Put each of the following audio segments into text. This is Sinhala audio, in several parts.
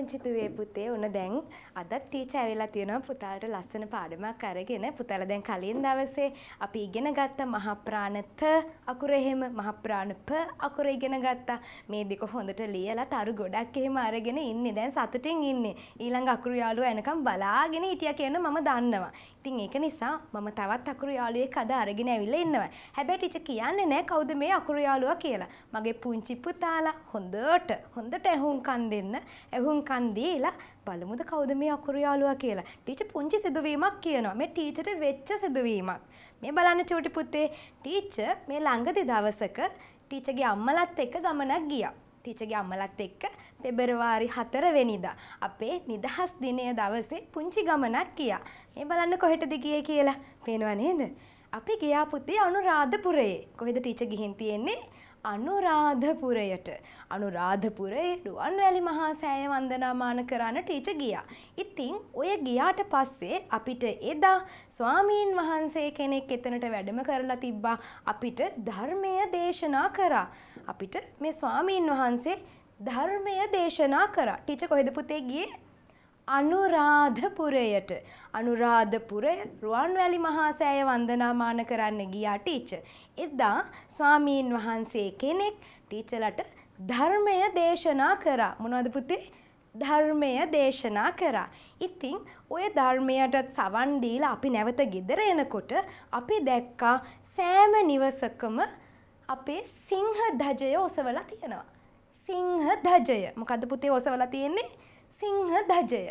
පුංචි දුවේ පුතේ උන දැන් අදත් ටීචර් ඇවිල්ලා තියෙනවා පුතාලට ලස්සන පාඩමක් අරගෙන පුතාලා දැන් කලින් දවසේ අපි ඉගෙන ගත්ත මහ ප්‍රාණ ත අකුර එහෙම මහ ප්‍රාණ ප අකුර ඉගෙන ගත්තා මේ දෙක හොඳට ලියලා තරු ගොඩක් එහෙම අරගෙන ඉන්නේ දැන් සතුටින් ඉන්නේ ඊළඟ අකුරු යාළුවා එනකම් බලාගෙන හිටියා කියන මම දන්නවා ඉතින් ඒක නිසා මම තවත් අකුරු යාළුවෙක් අද අරගෙන ඇවිල්ලා ඉන්නවා හැබැයි ටීචර් කියන්නේ නැහැ කවුද මේ අකුරු යාළුවා කියලා මගේ පුංචි පුතාලා හොඳට හොඳට ඇහුම්කන් දෙන්න ඇහුම්කන් නිකන් දීලා බලමුද කවුද මේ අකුරු යාළුවා කියලා. ටීචර් පුංචි සිදුවීමක් කියනවා. මේ ටීචර්ට වෙච්ච සිදුවීමක්. මේ බලන්න චූටි පුතේ ටීචර් මේ ළඟදී දවසක ටීචර්ගේ අම්මලත් එක්ක ගමනක් ගියා. ටීචර්ගේ අම්මලත් එක්ක පෙබරවාරි 4 වෙනිදා අපේ නිදහස් දිනය දවසේ පුංචි ගමනක් ගියා. මේ බලන්න කොහෙටද ගියේ කියලා. පේනව නේද? අපි ගියා පුතේ අනුරාධපුරේ. කොහෙද ටීචර් ගිහින් තියෙන්නේ? අනුරාධපුරයට අනුරාධපුරේ රුවන්වැලි මහා සෑය වන්දනාමාන කරන්න ටීච ගියා. ඉතින් ඔය ගියාට පස්සේ අපිට එදා ස්වාමීන් වහන්සේ කෙනෙක් එතනට වැඩම කරලා තිබ්බා අපිට ධර්මය දේශනා කරා. අපිට මේ ස්වාමීන් වහන්සේ ධර්මය දේශනා කරා. ටීච කොහෙද පුතේ ගියේ? අනුරාධපුරයට අනුරාධපුරය රුවන්වැලි මහා සෑය වන්දනාමාන කරන්න ගියා ටීචර්. එදා ස්වාමීන් වහන්සේ කෙනෙක් ටීචලට ධර්මය දේශනා කරා. මොනවද පුතේ? ධර්මය දේශනා කරා. ඉතින් ඔය ධර්මයට සවන් දීලා අපි නැවත ගෙදර එනකොට අපි දැක්කා සෑම නිවසකම අපේ සිංහ ධජය ඔසවලා තියෙනවා. සිංහ ධජය. මොකද්ද පුතේ ඔසවලා තියෙන්නේ? සිංහ දජය.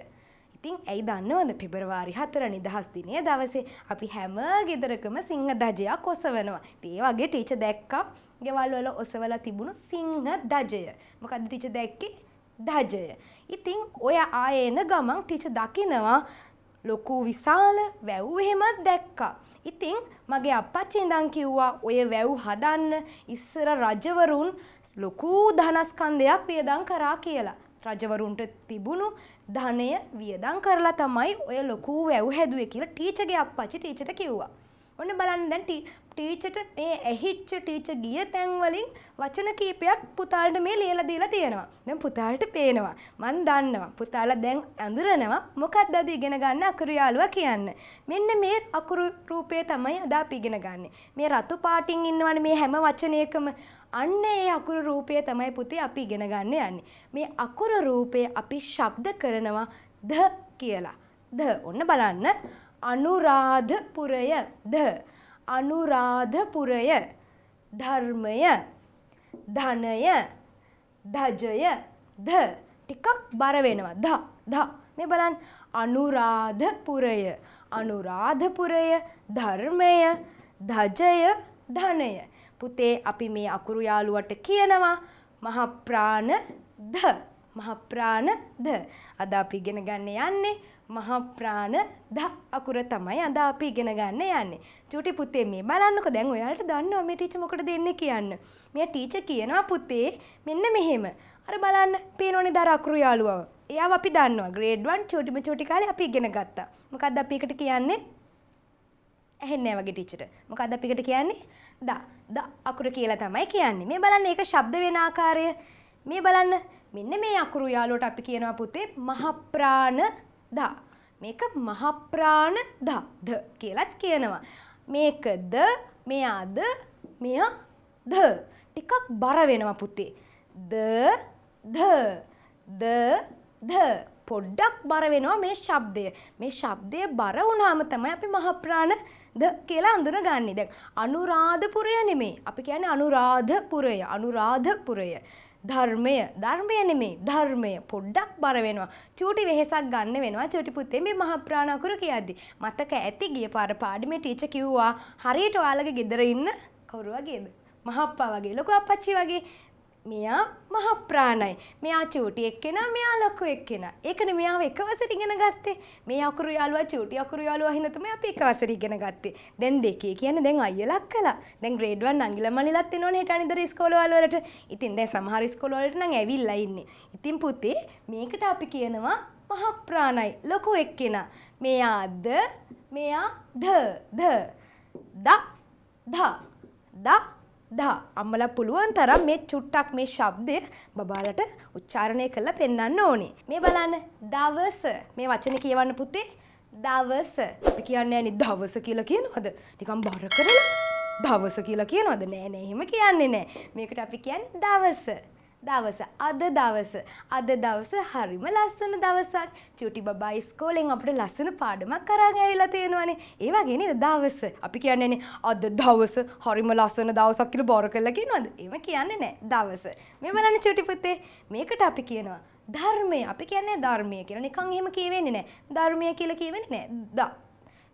ඉතින් ඇයි දන්නවද පෙබරවාරි හතර නිදහස් දිනය දවසේ අපි හැම ගෙදරකම සිංහ දජයක් ඔසවනවා. ඒ වගේ ටීච දැක්කා ගෙවල් වල ඔසවලා තිබුණු සිංහ දජය. මොකද ටීච දැක්කේ දජය. ඉතින් ඔය ආයේන ගමන් ටීච දකිනවා ලොකු විශාල වැව් එහෙමත් දැක්කා. ඉතින් මගේ අපච්චි ඉඳන් කිව්වා ඔය වැව් හදන්න ඉස්සර රජවරුන් ලොකු ධනස්කන්ධයක් වියදම් කරා කියලා. රජවරුන්ට තිබුණු ධනය වියදම් කරලා තමයි ඔය ලොකු වැව් හැදුවේ කියලා ටීචර්ගේ අප්පච්චි ටීචර්ට කිව්වා. ඔන්න බලන්න දැන් ටීචර්ට මේ ඇහිච්ච ටීචර් ගිය තැන් වලින් වචන කීපයක් පුතාලට මේ ලියලා දීලා තියෙනවා. දැන් පුතාලට පේනවා. මන් දන්නවා. පුතාලා දැන් අඳුරනවා. මොකක්ද අද ඉගෙන ගන්න අකුරු යාළුවා කියන්න. මෙන්න මේ අකුරු රූපය තමයි අද අපි ඉගෙන ගන්නෙ. මේ රතු පාටින් ඉන්නවනේ මේ හැම වචනයකම අන්න ඒ අකුරු රූපය තමයි පුතේ අපි ඉගෙන ගන්න යන්නේ. මේ අකුරු රූපය අපි ශබ්ද කරනවා ද කියලා. ද ඔන්න බලන්න අනුරාධපුරය ද අනුරාධපුරය ධර්මය ධනය ධජය ද ටිකක් බර වෙනවා ද ද මේ බලන්න අනුරාධපුරය අනුරාධපුරය ධර්මය ධජය ධනය පුතේ අපි මේ අකුරු යාළුවට කියනවා මහප්‍රාණ ද මහප්‍රාණ ද අද අපි ඉගෙන ගන්න යන්නේ මහප්‍රාණ ද අකුර තමයි අද අපි ඉගෙන ගන්න යන්නේ. චූටි පුතේ මේ බලන්නකෝ දැන් ඔයාලට දන්නවා මේ ටීචර් මොකටද දෙන්නේ කියන්න. මේ ටීචර් කියනවා පුතේ මෙන්න මෙහෙම. අර බලන්න පේනෝනේ දර අකුරු යාළුවව. එයාව අපි දන්නවා. ග්‍රේඩ් 1 චූටිම චූටි කාලේ අපි ඉගෙන ගත්තා. මොකද්ද අපි එකට කියන්නේ? ඇහෙන්නේ නැහැ වගේ ටීචර්ට. මොකද්ද අපි එකට කියන්නේ? දා. ද අකුර කියලා තමයි කියන්නේ. මේ බලන්න ඒක ශබ්ද වෙන ආකාරය. මේ බලන්න මෙන්න මේ අකුරු යාළුවට අපි කියනවා පුතේ මහප්‍රාණ දා. මේක මහප්‍රාණ දා ද කියලත් කියනවා. මේක ද මෙයා ද මෙයා ද ටිකක් බර වෙනවා පුතේ. ද ද ද ද පොඩ්ඩක් බර වෙනවා මේ ශබ්දය. මේ ශබ්දය බර වුණාම තමයි අපි මහප්‍රාණ ද කියලා අඳුනගන්නේ. දැන් අනුරාධපුරය නෙමෙයි. අපි කියන්නේ අනුරාධපුරය. අනුරාධපුරය. ධර්මය ධර්මය නෙමේ ධර්මය පොඩ්ඩක් බර වෙනවා චූටි වෙහෙසක් ගන්න වෙනවා චූටි පුතේ මේ මහ ප්‍රාණ අකුරු කියද්දි මතක ඇති ගිය පාර පාඩමේ ටීචර් කිව්වා හරියට ඔයාලගේ ගෙදර ඉන්න කවුරු වගේද මහප්පා වගේ ලොකු අප්පච්චි වගේ මෙයා මහප්‍රාණයි. මෙයා චූටි එක්කෙනා, මෙයා ලොකු එක්කෙනා. ඒකනේ මෙයාව එකවසර ඉගෙන ගත්තේ. මේ අකුරු යාළුවා චූටි අකුරු යාළුවා හින්දා තමයි අපි එකවසර ඉගෙන ගත්තේ. දැන් දෙකේ කියන්නේ දැන් අයියලක් කළා. දැන් grade 1 අංගිල මලිලත් එනවනේ හෙට අනිද්දා ඉස්කෝලවල වලට. ඉතින් දැන් සමහර ඉස්කෝලවලට නම් ඇවිල්ලා ඉන්නේ. ඉතින් පුතේ මේකට අපි කියනවා මහප්‍රාණයි. ලොකු එක්කෙනා. මෙයා ද මෙයා ද ද ද ද ද දා අම්මලා පුළුවන් තරම් මේ චුට්ටක් මේ ශබ්දය බබාලට උච්චාරණය කරලා පෙන්වන්න ඕනේ. මේ බලන්න දවස මේ වචනේ කියවන්න පුතේ දවස. අපි කියන්නේ නෑනේ දවස කියලා කියනවද? නිකන් බර කරලා දවස කියලා කියනවද? නෑ නෑ එහෙම කියන්නේ නෑ. මේකට අපි කියන්නේ දවස. දවස අද දවස අද දවස හරිම ලස්සන දවසක් චුටි බබා ඉස්කෝලෙන් අපට ලස්සන පාඩමක් කරාගෙන ඇවිල්ලා තියෙනවානේ ඒ වගේ නේද දවස අපි කියන්නේ අද දවස හරිම ලස්සන දවසක් කියලා බොර කරලා කියනවද එහෙම කියන්නේ නැහැ දවස මේ බලන්න චුටි පුතේ මේකට අපි කියනවා ධර්මය අපි කියන්නේ ධර්මය කියලා නිකන් එහෙම කියවෙන්නේ නැහැ ධර්මය කියලා කියවෙන්නේ නැහැ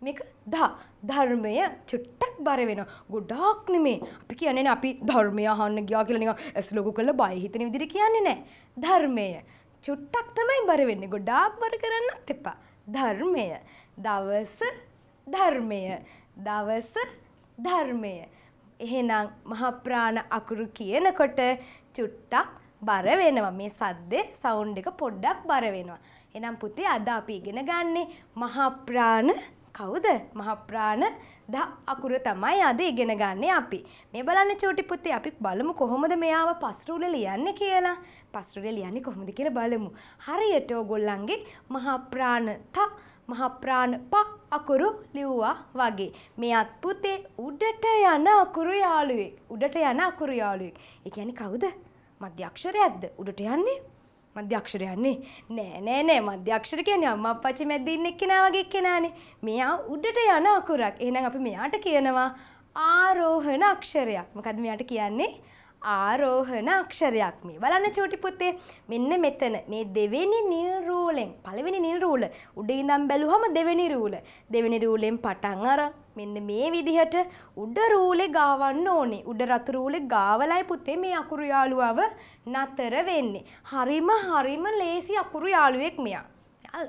මේක දා ධර්මය චුට්ටක් බර වෙන ගොඩාක් නෙමේ අපි කියන්නේ අපි ධර්මය අහන්න ගියා කියලා නිකන් ඇස් ලොකු කරලා බය හිතෙන විදිහට කියන්නේ නැහැ ධර්මය චුට්ටක් තමයි බර වෙන්නේ ගොඩාක් බර කරන්නත් එපා ධර්මය දවස ධර්මය දවස ධර්මය එහෙනම් මහප්‍රාණ අකුරු කියනකොට චුට්ටක් බර වෙනවා මේ සද්දේ සවුන්ඩ් එක පොඩ්ඩක් බර වෙනවා එහෙනම් පුතේ අද අපි ඉගෙන ගන්නේ මහා ප්‍රාණ කවුද මහප්‍රාණ ද අකුර තමයි අද ඉගෙන ගන්නේ අපි. මේ බලන්න චූටි පුතේ අපි බලමු කොහොමද මෙයාව පස්රුවල ලියන්නේ කියලා. පස්රුවල ලියන්නේ කොහොමද කියලා බලමු. හරියට ඕගොල්ලන්ගේ මහප්‍රාණ ත මහප්‍රාණ ප අකුරු ලිව්වා වගේ. මෙයත් පුතේ උඩට යන අකුරු යාළුවෙක්. උඩට යන අකුරු යාළුවෙක්. ඒ කියන්නේ කවුද? මධ්‍ය අක්ෂරයක්ද? උඩට යන්නේ මධ්‍යක්ෂරයන්නේ නෑ නෑ නෑ මධ්‍යක්ෂර කියන්නේ අම්මා අප්පච්චි මැද්ද ඉන්න එක්කෙනා වගේ එක්කෙනානේ. මෙයා උඩට යන අකුරක්. එහෙනම් අපි මෙයාට කියනවා ආරෝහණ අක්ෂරයක්. මොකද මෙයාට කියන්නේ ආරෝහණ අක්ෂරයක් මේ. බලන්න චූටි පුතේ මෙන්න මෙතන මේ දෙවෙනි නිල් රූලෙන් පළවෙනි නිල් රූල උඩින් ඉඳන් බැලුවම දෙවෙනි රූල. දෙවෙනි රූලෙන් පටන් අරන් මෙන්න මේ විදිහට උඩ රූලේ ගාවන්න ඕනේ. උඩ රතු රූලේ ගාවලයි පුතේ මේ අකුරු යාළුවව නතර වෙන්නේ. හරිම හරිම ලේසි අකුරු යාළුවෙක් මෙයා.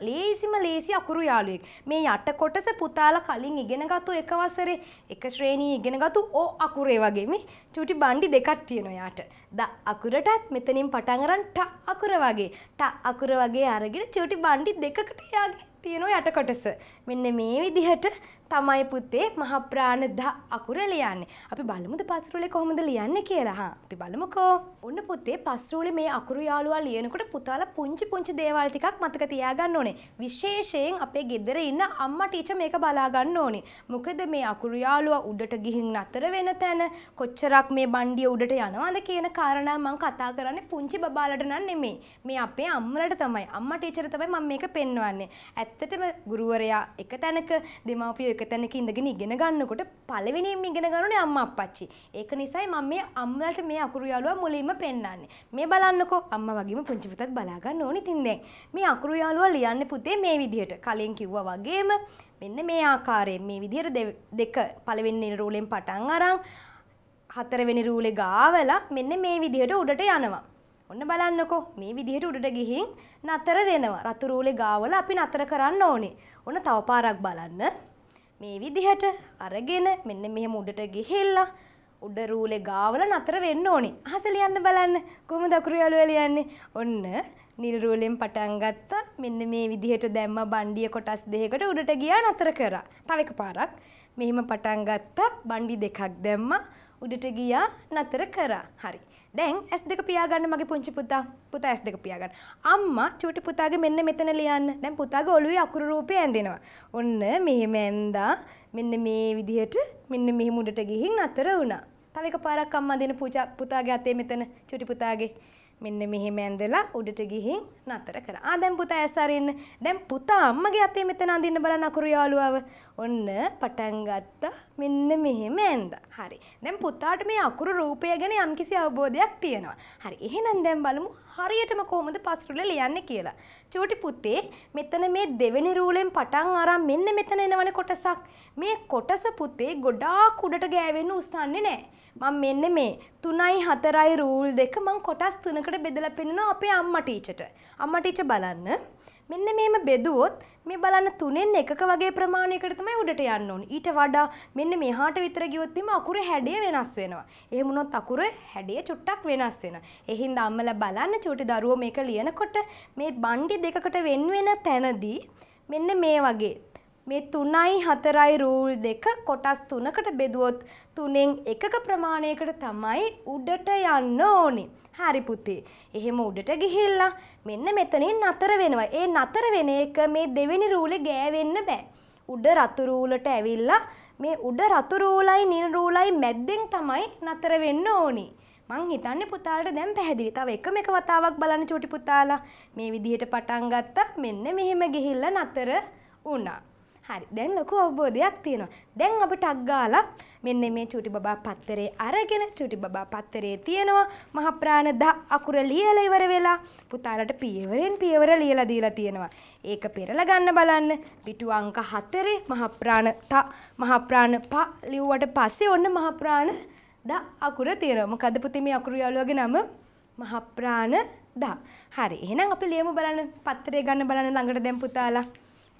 ලේසිම ලේසි අකුරු යාළුවෙක්. මේ යට කොටස පුතාලා කලින් ඉගෙනගත්තු එක වසරේ එක ශ්‍රේණිය ඉගෙනගත්තු ඕ අකුරේ වගේ මේ චූටි බණ්ඩි දෙකක් තියෙනවා යාට. ද අකුරටත් මෙතනින් පටන් අරන් ට අකුර වගේ. ට අකුර වගේ අරගෙන චූටි බණ්ඩි දෙකකට යාගේ තියෙනවා යට කොටස. මෙන්න මේ විදිහට තමයි පුතේ මහප්‍රාණ ද අකුර ලියන්නේ. අපි බලමුද පස්රූලේ කොහොමද ලියන්නේ කියලා. හා අපි බලමුකෝ. ඔන්න පුතේ පස්රූලේ මේ අකුරු යාළුවා ලියනකොට පුතාලා පුංචි පුංචි දේවල් ටිකක් මතක තියාගන්න ඕනේ. විශේෂයෙන් අපේ ගෙදර ඉන්න අම්මා ටීචර් මේක බලා ගන්න ඕනේ. මොකද මේ අකුරු යාළුවා උඩට ගිහින් නතර වෙන තැන කොච්චරක් මේ බණ්ඩිය උඩට යනවද කියන කාරණා මම කතා කරන්නේ පුංචි බබාලට නන් නෙමෙයි. මේ අපේ අම්මලට තමයි. අම්මා ටීචර් තමයි මම මේක පෙන්වන්නේ. ඇත්තටම ගුරුවරයා එක තැනක දෙමාපියෝ එක තැනක ඉඳගෙන ඉගෙන ගන්නකොට පළවෙනියෙන්ම ඉගෙන ගන්නනේ අම්මා අප්පච්චි. ඒක නිසායි මම මේ අම්මලට මේ අකුරු යාළුවා මුලින්ම පෙන්වන්නේ. මේ බලන්නකෝ අම්මා වගේම පුංචි පුතත් බලා ගන්න ඕනේ තින් දැන්. මේ අකුරු යාළුවා ලියන්නේ පුතේ මේ විදිහට. කලින් කිව්වා වගේම මෙන්න මේ ආකාරයෙන් මේ විදිහට දෙක පළවෙනි රූලෙන් පටන් අරන් හතරවෙනි රූලේ ගාවලා මෙන්න මේ විදිහට උඩට යනවා. ඔන්න බලන්නකෝ මේ විදිහට උඩට ගිහින් නතර වෙනවා. රතු රූලේ ගාවල අපි නතර කරන්න ඕනේ. ඔන්න තව පාරක් බලන්න. මේ විදිහට අරගෙන මෙන්න මෙහෙම උඩට ගිහිල්ලා උඩ රූලේ ගාවල නතර වෙන්න ඕනේ. අහස ලියන්න බලන්න. කොහොමද අකුරු යාළුවා ලියන්නේ? ඔන්න නිල් රූලෙන් පටන් ගත්තා. මෙන්න මේ විදිහට දැම්ම බණ්ඩිය කොටස් දෙකකට උඩට ගියා නතර කරා. තව එක පාරක් මෙහෙම පටන් ගත්තා. බණ්ඩි දෙකක් දැම්මා. උඩට ගියා නතර කරා. හරි. දැන් ඇස් දෙක පියාගන්න මගේ පුංචි පුතා පුතා ඇස් දෙක පියාගන්න. අම්මා චූටි පුතාගේ මෙන්න මෙතන ලියන්න. දැන් පුතාගේ ඔළුවේ අකුරු රූපය ඇඳෙනවා. ඔන්න මෙහෙම ඇඳා මෙන්න මේ විදිහට මෙන්න මෙහි මුඩට ගිහින් අතර වුණා. තව එකපාරක් අම්මා දෙන පුචා පුතාගේ අතේ මෙතන චූටි පුතාගේ මෙන්න මෙහෙම ඇඳලා උඩට ගිහින් නතර කරා. ආ දැන් පුතා ඇස් අරින්න. දැන් පුතා අම්මගේ අතේ මෙතන අඳින්න බලන්න අකුරු යාළුවව. ඔන්න පටන් ගත්තා මෙන්න මෙහෙම ඇන්දා. හරි. දැන් පුතාට මේ අකුරු රූපය ගැන යම්කිසි අවබෝධයක් තියෙනවා. හරි. එහෙනම් දැන් බලමු හරියටම කොහොමද පස්රුල ලියන්නේ කියලා. චූටි පුතේ මෙතන මේ දෙවෙනි රූලෙන් පටන් අරන් මෙන්න මෙතන එනවනේ කොටසක්. මේ කොටස පුතේ ගොඩාක් උඩට ගෑවෙන්න උස්සන්නේ නැහැ. මම මෙන්න මේ 3යි 4යි රූල් දෙක මම කොටස් තුනකට බෙදලා පෙන්නනවා අපේ අම්මා ටීචර්ට. අම්මා ටීචර් බලන්න මෙන්න මෙහෙම බෙදුවොත් මේ බලන්න තුනෙන් එකක වගේ ප්‍රමාණයකට තමයි උඩට යන්න ඕනේ. ඊට වඩා මෙන්න මෙහාට විතර ගියොත් එimhe අකුරේ හැඩය වෙනස් වෙනවා. එහෙම වුණොත් අකුරේ හැඩය චුට්ටක් වෙනස් වෙනවා. ඒ හින්දා අම්මලා බලන්න චූටි දරුවෝ මේක ලියනකොට මේ බණ්ඩි දෙකකට වෙන් වෙන තැනදී මෙන්න මේ වගේ මේ 3යි 4යි රූල් දෙක කොටස් තුනකට බෙදුවොත් තුනෙන් එකක ප්‍රමාණයකට තමයි උඩට යන්න ඕනේ. හරි පුතේ. එහෙම උඩට ගිහිල්ලා මෙන්න මෙතනින් නතර වෙනවා. ඒ නතර වෙන එක මේ දෙවෙනි රූලේ ගෑවෙන්න බෑ. උඩ රතු රූලට ඇවිල්ලා මේ උඩ රතු රූලයි නිල් රූලයි මැද්දෙන් තමයි නතර වෙන්න ඕනේ. මං හිතන්නේ පුතාලට දැන් පැහැදිලි. තව එකම එක වතාවක් බලන්න චූටි පුතාලා. මේ විදිහට පටන් ගත්තා. මෙන්න මෙහෙම ගිහිල්ලා නතර වුණා. හරි දැන් ලොකු අවබෝධයක් තියෙනවා. දැන් අපි ටක් ගාලා මෙන්න මේ චුටි බබා පත්තරේ අරගෙන චුටි බබා පත්තරේ තියෙනවා මහ ප්‍රාණ 10 අකුර ලියලා ඉවර වෙලා පුතාලට පියවරෙන් පියවර ලියලා දීලා තියෙනවා. ඒක පෙරලා ගන්න බලන්න. පිටු අංක 4 මහ ප්‍රාණ ත මහ ප්‍රාණ ප ලිව්වට පස්සේ ඔන්න මහ ප්‍රාණ 10 අකුර තියෙනවා. මොකද පුතේ මේ අකුරු යාළුවගේ නම මහ ප්‍රාණ 10. හරි. එහෙනම් අපි ලියමු බලන්න පත්තරේ ගන්න බලන්න ළඟට දැන් පුතාලා.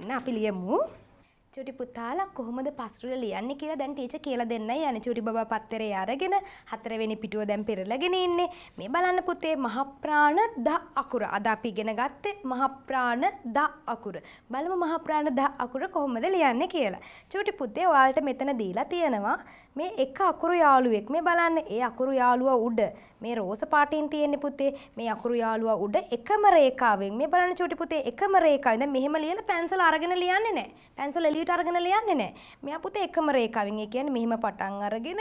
එන්න අපි ලියමු. චුටි පුතාලා කොහොමද පස්රුල ලියන්නේ කියලා දැන් ටීචර් කියලා දෙන්නයි යන්නේ. චුටි බබා පත්තරේ අරගෙන හතරවෙනි පිටුව දැන් පෙරලගෙන ඉන්නේ. මේ බලන්න පුතේ මහ ප්‍රාණ ද අකුර. අද අපි ඉගෙන ගත්තේ මහ ප්‍රාණ ද අකුර. බලමු මහ ප්‍රාණ ද අකුර කොහොමද ලියන්නේ කියලා. චුටි පුතේ ඔයාලට මෙතන දීලා තියෙනවා මේ එක අකුරු යාළුවෙක්. මේ බලන්න ඒ අකුරු යාළුවා උඩ මේ රෝස පාටින් තියෙන්නේ පුතේ මේ අකුරු යාළුවා උඩ එකම රේඛාවෙන්. මේ බලන්න චුටි පුතේ එකම රේඛාවෙන්. දැන් මෙහෙම ලියලා පැන්සල අරගෙන ලියන්නේ නැහැ. පැන්සල එළියට අපිට අරගෙන ලියන්නේ නැහැ. මෙයා පුතේ එකම රේඛාවෙන් ඒ කියන්නේ මෙහිම පටන් අරගෙන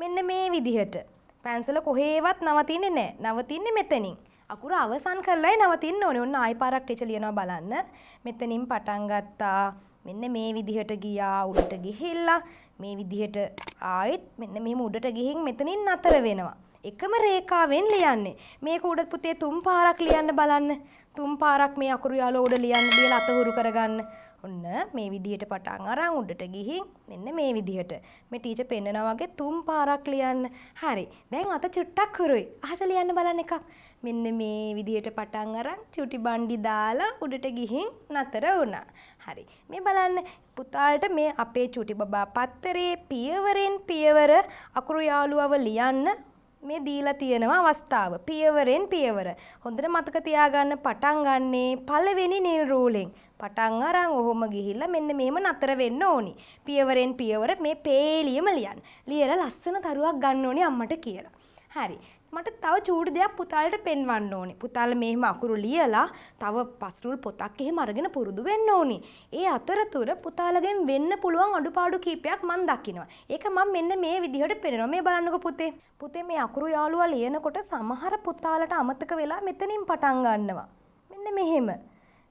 මෙන්න මේ විදිහට පැන්සල කොහේවත් නවතින්නේ නැහැ. නවතින්නේ මෙතනින්. අකුර අවසන් කරලායි නවතින්න ඕනේ. ඔන්න ආයි පාරක් ටීචර් ලියනවා බලන්න. මෙතනින් පටන් ගත්තා. මෙන්න මේ විදිහට ගියා උඩට ගිහිල්ලා මේ විදිහට ආයෙත් මෙන්න මෙහෙම උඩට ගිහින් මෙතනින් නතර වෙනවා. එකම රේඛාවෙන් ලියන්නේ. මේක උඩ පුතේ තුන් පාරක් ලියන්න බලන්න. තුන් පාරක් මේ අකුරු යාලුව උඩ ලියන්න ලියලා අත හුරු කරගන්න. ඔන්න මේ විදිහට පටන් අරන් උඩට ගිහින් මෙන්න මේ විදිහට මේ ටීචර් පෙන්නනා වගේ තුන් පාරක් ලියන්න. හරි. දැන් අත චුට්ටක් හුරුයි. අහස ලියන්න බලන්න එකක්. මෙන්න මේ විදිහට පටන් අරන් චුටි බණ්ඩි දාලා උඩට ගිහින් නතර වුණා. හරි. මේ බලන්න පුතාලට මේ අපේ චුටි බබා පත්තරේ පියවරෙන් පියවර අකුරු යාළුවව ලියන්න මේ දීලා තියෙනවා අවස්ථාව පියවරෙන් පියවර හොඳට මතක තියාගන්න පටන් ගන්නේ පළවෙනි නිල් රූලෙන් පටන් අරන් ඔහොම ගිහිල්ලා මෙන්න මෙහෙම නතර වෙන්න ඕනි පියවරෙන් පියවර මේ පේලියම ලියන්න ලියලා ලස්සන තරුවක් ගන්න ඕනි අම්මට කියලා හරි මට තව චූඩු දෙයක් පුතාලට පෙන්වන්න ඕනේ. පුතාල මෙහෙම අකුරු ලියලා තව පස්රුල් පොතක් එහෙම අරගෙන පුරුදු වෙන්න ඕනේ. ඒ අතරතුර පුතාලගෙන් වෙන්න පුළුවන් අඩුපාඩු කීපයක් මම දකිනවා. ඒක මම මෙන්න මේ විදිහට පෙන්නනවා. මේ බලන්නකෝ පුතේ. පුතේ මේ අකුරු යාළුවා ලියනකොට සමහර පුතාලට අමතක වෙලා මෙතනින් පටන් ගන්නවා. මෙන්න මෙහෙම.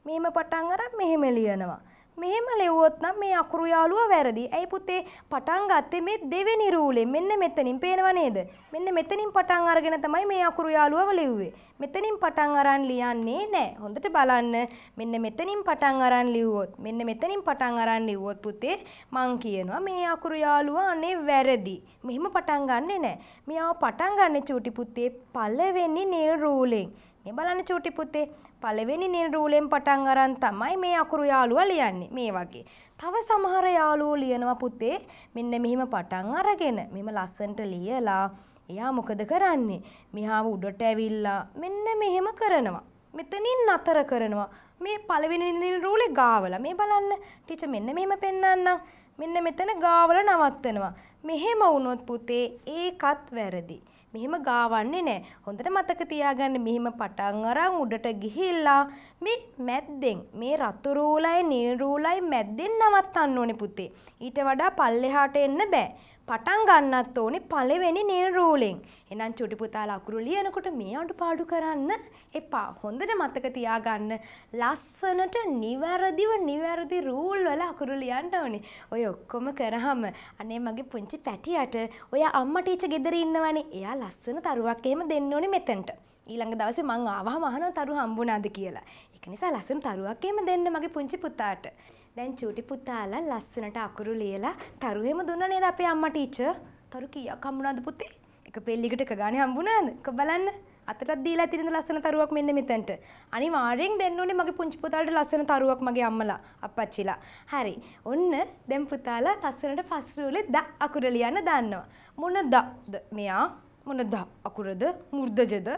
මෙහෙම පටන් අරන් මෙහෙම ලියනවා. මෙහෙම ලෙව්වොත් නම් මේ අකුරු යාළුවා වැරදි. ඇයි පුතේ පටන් ගත්තේ මේ දෙවෙනි රූලෙන්. මෙන්න මෙතනින් පේනව නේද? මෙන්න මෙතනින් පටන් අරගෙන තමයි මේ අකුරු යාළුවාව ලිව්වේ. මෙතනින් පටන් අරන් ලියන්නේ නැහැ. හොඳට බලන්න. මෙන්න මෙතනින් පටන් අරන් ලිව්වොත් මෙන්න මෙතනින් පටන් අරන් ලිව්වොත් පුතේ මං කියනවා මේ අකුරු යාළුවා අනේ වැරදි. මෙහෙම පටන් ගන්නෙ නැහැ. මෙයාව පටන් ගන්නෙ චූටි පුතේ පළවෙනි නිල් රූලෙන්. මේ බලන්න චූටි පුතේ පළවෙනි නිල් රූලෙන් පටන් අරන් තමයි මේ අකුරු යාළුවා ලියන්නේ මේ වගේ. තව සමහර යාළුවෝ ලියනවා පුතේ මෙන්න මෙහිම පටන් අරගෙන මෙම ලස්සනට ලියලා එයා මොකද කරන්නේ? මිහාව උඩට ඇවිල්ලා මෙන්න මෙහෙම කරනවා. මෙතනින් නතර කරනවා. මේ පළවෙනි නිල් රූලේ ගාවලා මේ බලන්න ටීචර් මෙන්න මෙහෙම පෙන්වන්නම්. මෙන්න මෙතන ගාවල නවත්තනවා. මෙහෙම වුණොත් පුතේ ඒකත් වැරදි. මෙහෙම ගාවන්නේ නෑ. හොඳට මතක තියාගන්න මෙහෙම පටන් අරන් උඩට ගිහිල්ලා මේ මැද්දෙන් මේ රතු රූලයි නිල් රූලයි මැද්දෙන් නවත්තන්න ඕනේ පුතේ. ඊට වඩා පල්ලෙහාට එන්න බෑ. පටන් ගන්නත් ඕනේ පළවෙනි නිර්රූලෙන්. එහෙනම් චුටි පුතා ලකුණු ලියනකොට මේ අඩුපාඩු කරන්න එපා. හොඳට මතක තියාගන්න ලස්සනට නිවැරදිව නිවැරදි රූල් වල අකුරු ලියන්න ඕනේ. ඔය ඔක්කොම කරාම අනේ මගේ පුංචි පැටියට ඔය අම්මා ටීචර් ගෙදර ඉන්නවනේ. එයා ලස්සන තරුවක් එහෙම දෙන්න ඕනේ මෙතෙන්ට. ඊළඟ දවසේ මං ආවහම අහනවා තරු හම්බුණාද කියලා. ඒක නිසා ලස්සන තරුවක් එහෙම දෙන්න මගේ පුංචි පුතාට. දැන් චූටි පුතාලා ලස්සනට අකුරු ලියලා තරු එහෙම දුන්න නේද අපේ අම්මා ටීචර්? තරු කීයක් හම්බුණාද පුතේ? එක පෙල්ලිකට එක ගානේ හම්බුණාද? එක බලන්න. අතටත් දීලා තිරින ලස්සන තරුවක් මෙන්න මෙතනට. අනිවාර්යෙන් දෙන්න ඕනේ මගේ පුංචි පුතාලට ලස්සන තරුවක් මගේ අම්මලා අප්පච්චිලා. හරි. ඔන්න දැන් පුතාලා ලස්සනට පස් රූලේ ද අකුර ලියන්න දන්නවා. මොන දද මෙයා මොන ද අකුරද? මුර්ධජද?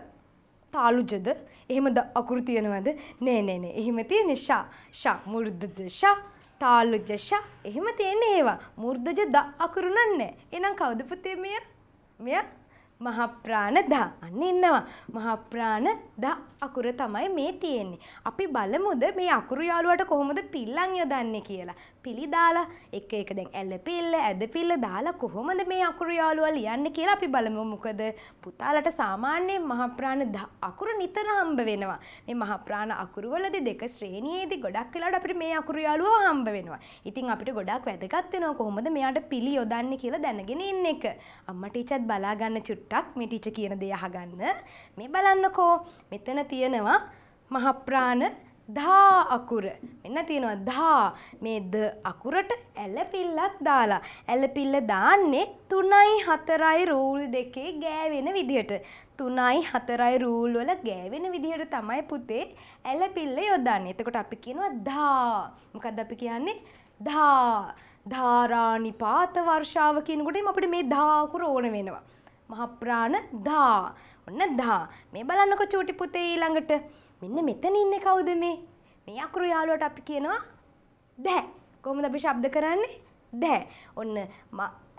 තාලුජද? එහෙම ද අකුරු තියනවද? නෑ නෑ නෑ. එහෙම තියෙන්නේ ෂා ෂා මුර්ධද ෂා තාලුජ ෂ එහෙම තියෙන ඒවා. මුර්ධජ ද අකුරු නන්නේ. එහෙනම් කවුද පුතේ මෙය? මෙය මහා ප්‍රාණ ද. අන්න ඉන්නවා. මහා ප්‍රාණ ද අකුර තමයි මේ තියෙන්නේ. අපි බලමුද මේ අකුරු යාළුවට කොහොමද පිල්ලම් යොදන්නේ කියලා. පිළිදාලා එක එක දැන් ඇල්ල පිල්ල ඇද පිල්ල දාලා කොහොමද මේ අකුරු යාළුවා ලියන්න කියලා අපි බලමු මොකද පුතාලට සාමාන්‍යයෙන් මහප්‍රාණ අකුරු නිතර හම්බ වෙනවා මේ මහප්‍රාණ අකුරු වලදී දෙක ශ්‍රේණියේදී ගොඩක් වෙලාවට අපිට මේ අකුරු යාළුවා හම්බ වෙනවා ඉතින් අපිට ගොඩක් වැදගත් වෙනවා කොහොමද මෙයාට පිළි යොදන්නේ කියලා දැනගෙන ඉන්න එක අම්මා ටීචර්ත් බලා ගන්න චුට්ටක් මේ ටීචර් කියන දේ අහගන්න මේ බලන්නකෝ මෙතන තියෙනවා මහප්‍රාණ ධා අකුර මෙන්න තියෙනවා ධා මේ ද අකුරට ඇලපිල්ලක් දාලා ඇලපිල්ල දාන්නේ 3යි 4යි රූල් දෙකේ ගෑවෙන විදිහට 3යි 4යි රූල් වල ගෑවෙන විදිහට තමයි පුතේ ඇලපිල්ල යොදන්නේ එතකොට අපි කියනවා ධා මොකද්ද අපි කියන්නේ ධා ධාරානිපාත වර්ෂාව කියනකොටම අපිට මේ ධා අකුර ඕන වෙනවා මහප්‍රාණ ධා ඔන්න ධා මේ බලන්නකො චූටි පුතේ ඊළඟට මෙන්න මෙතන ඉන්නේ කවුද මේ? මේ අකුරු යාළුවට අපි කියනවා දැහැ. කොහොමද අපි ශබ්ද කරන්නේ? දැහැ. ඔන්න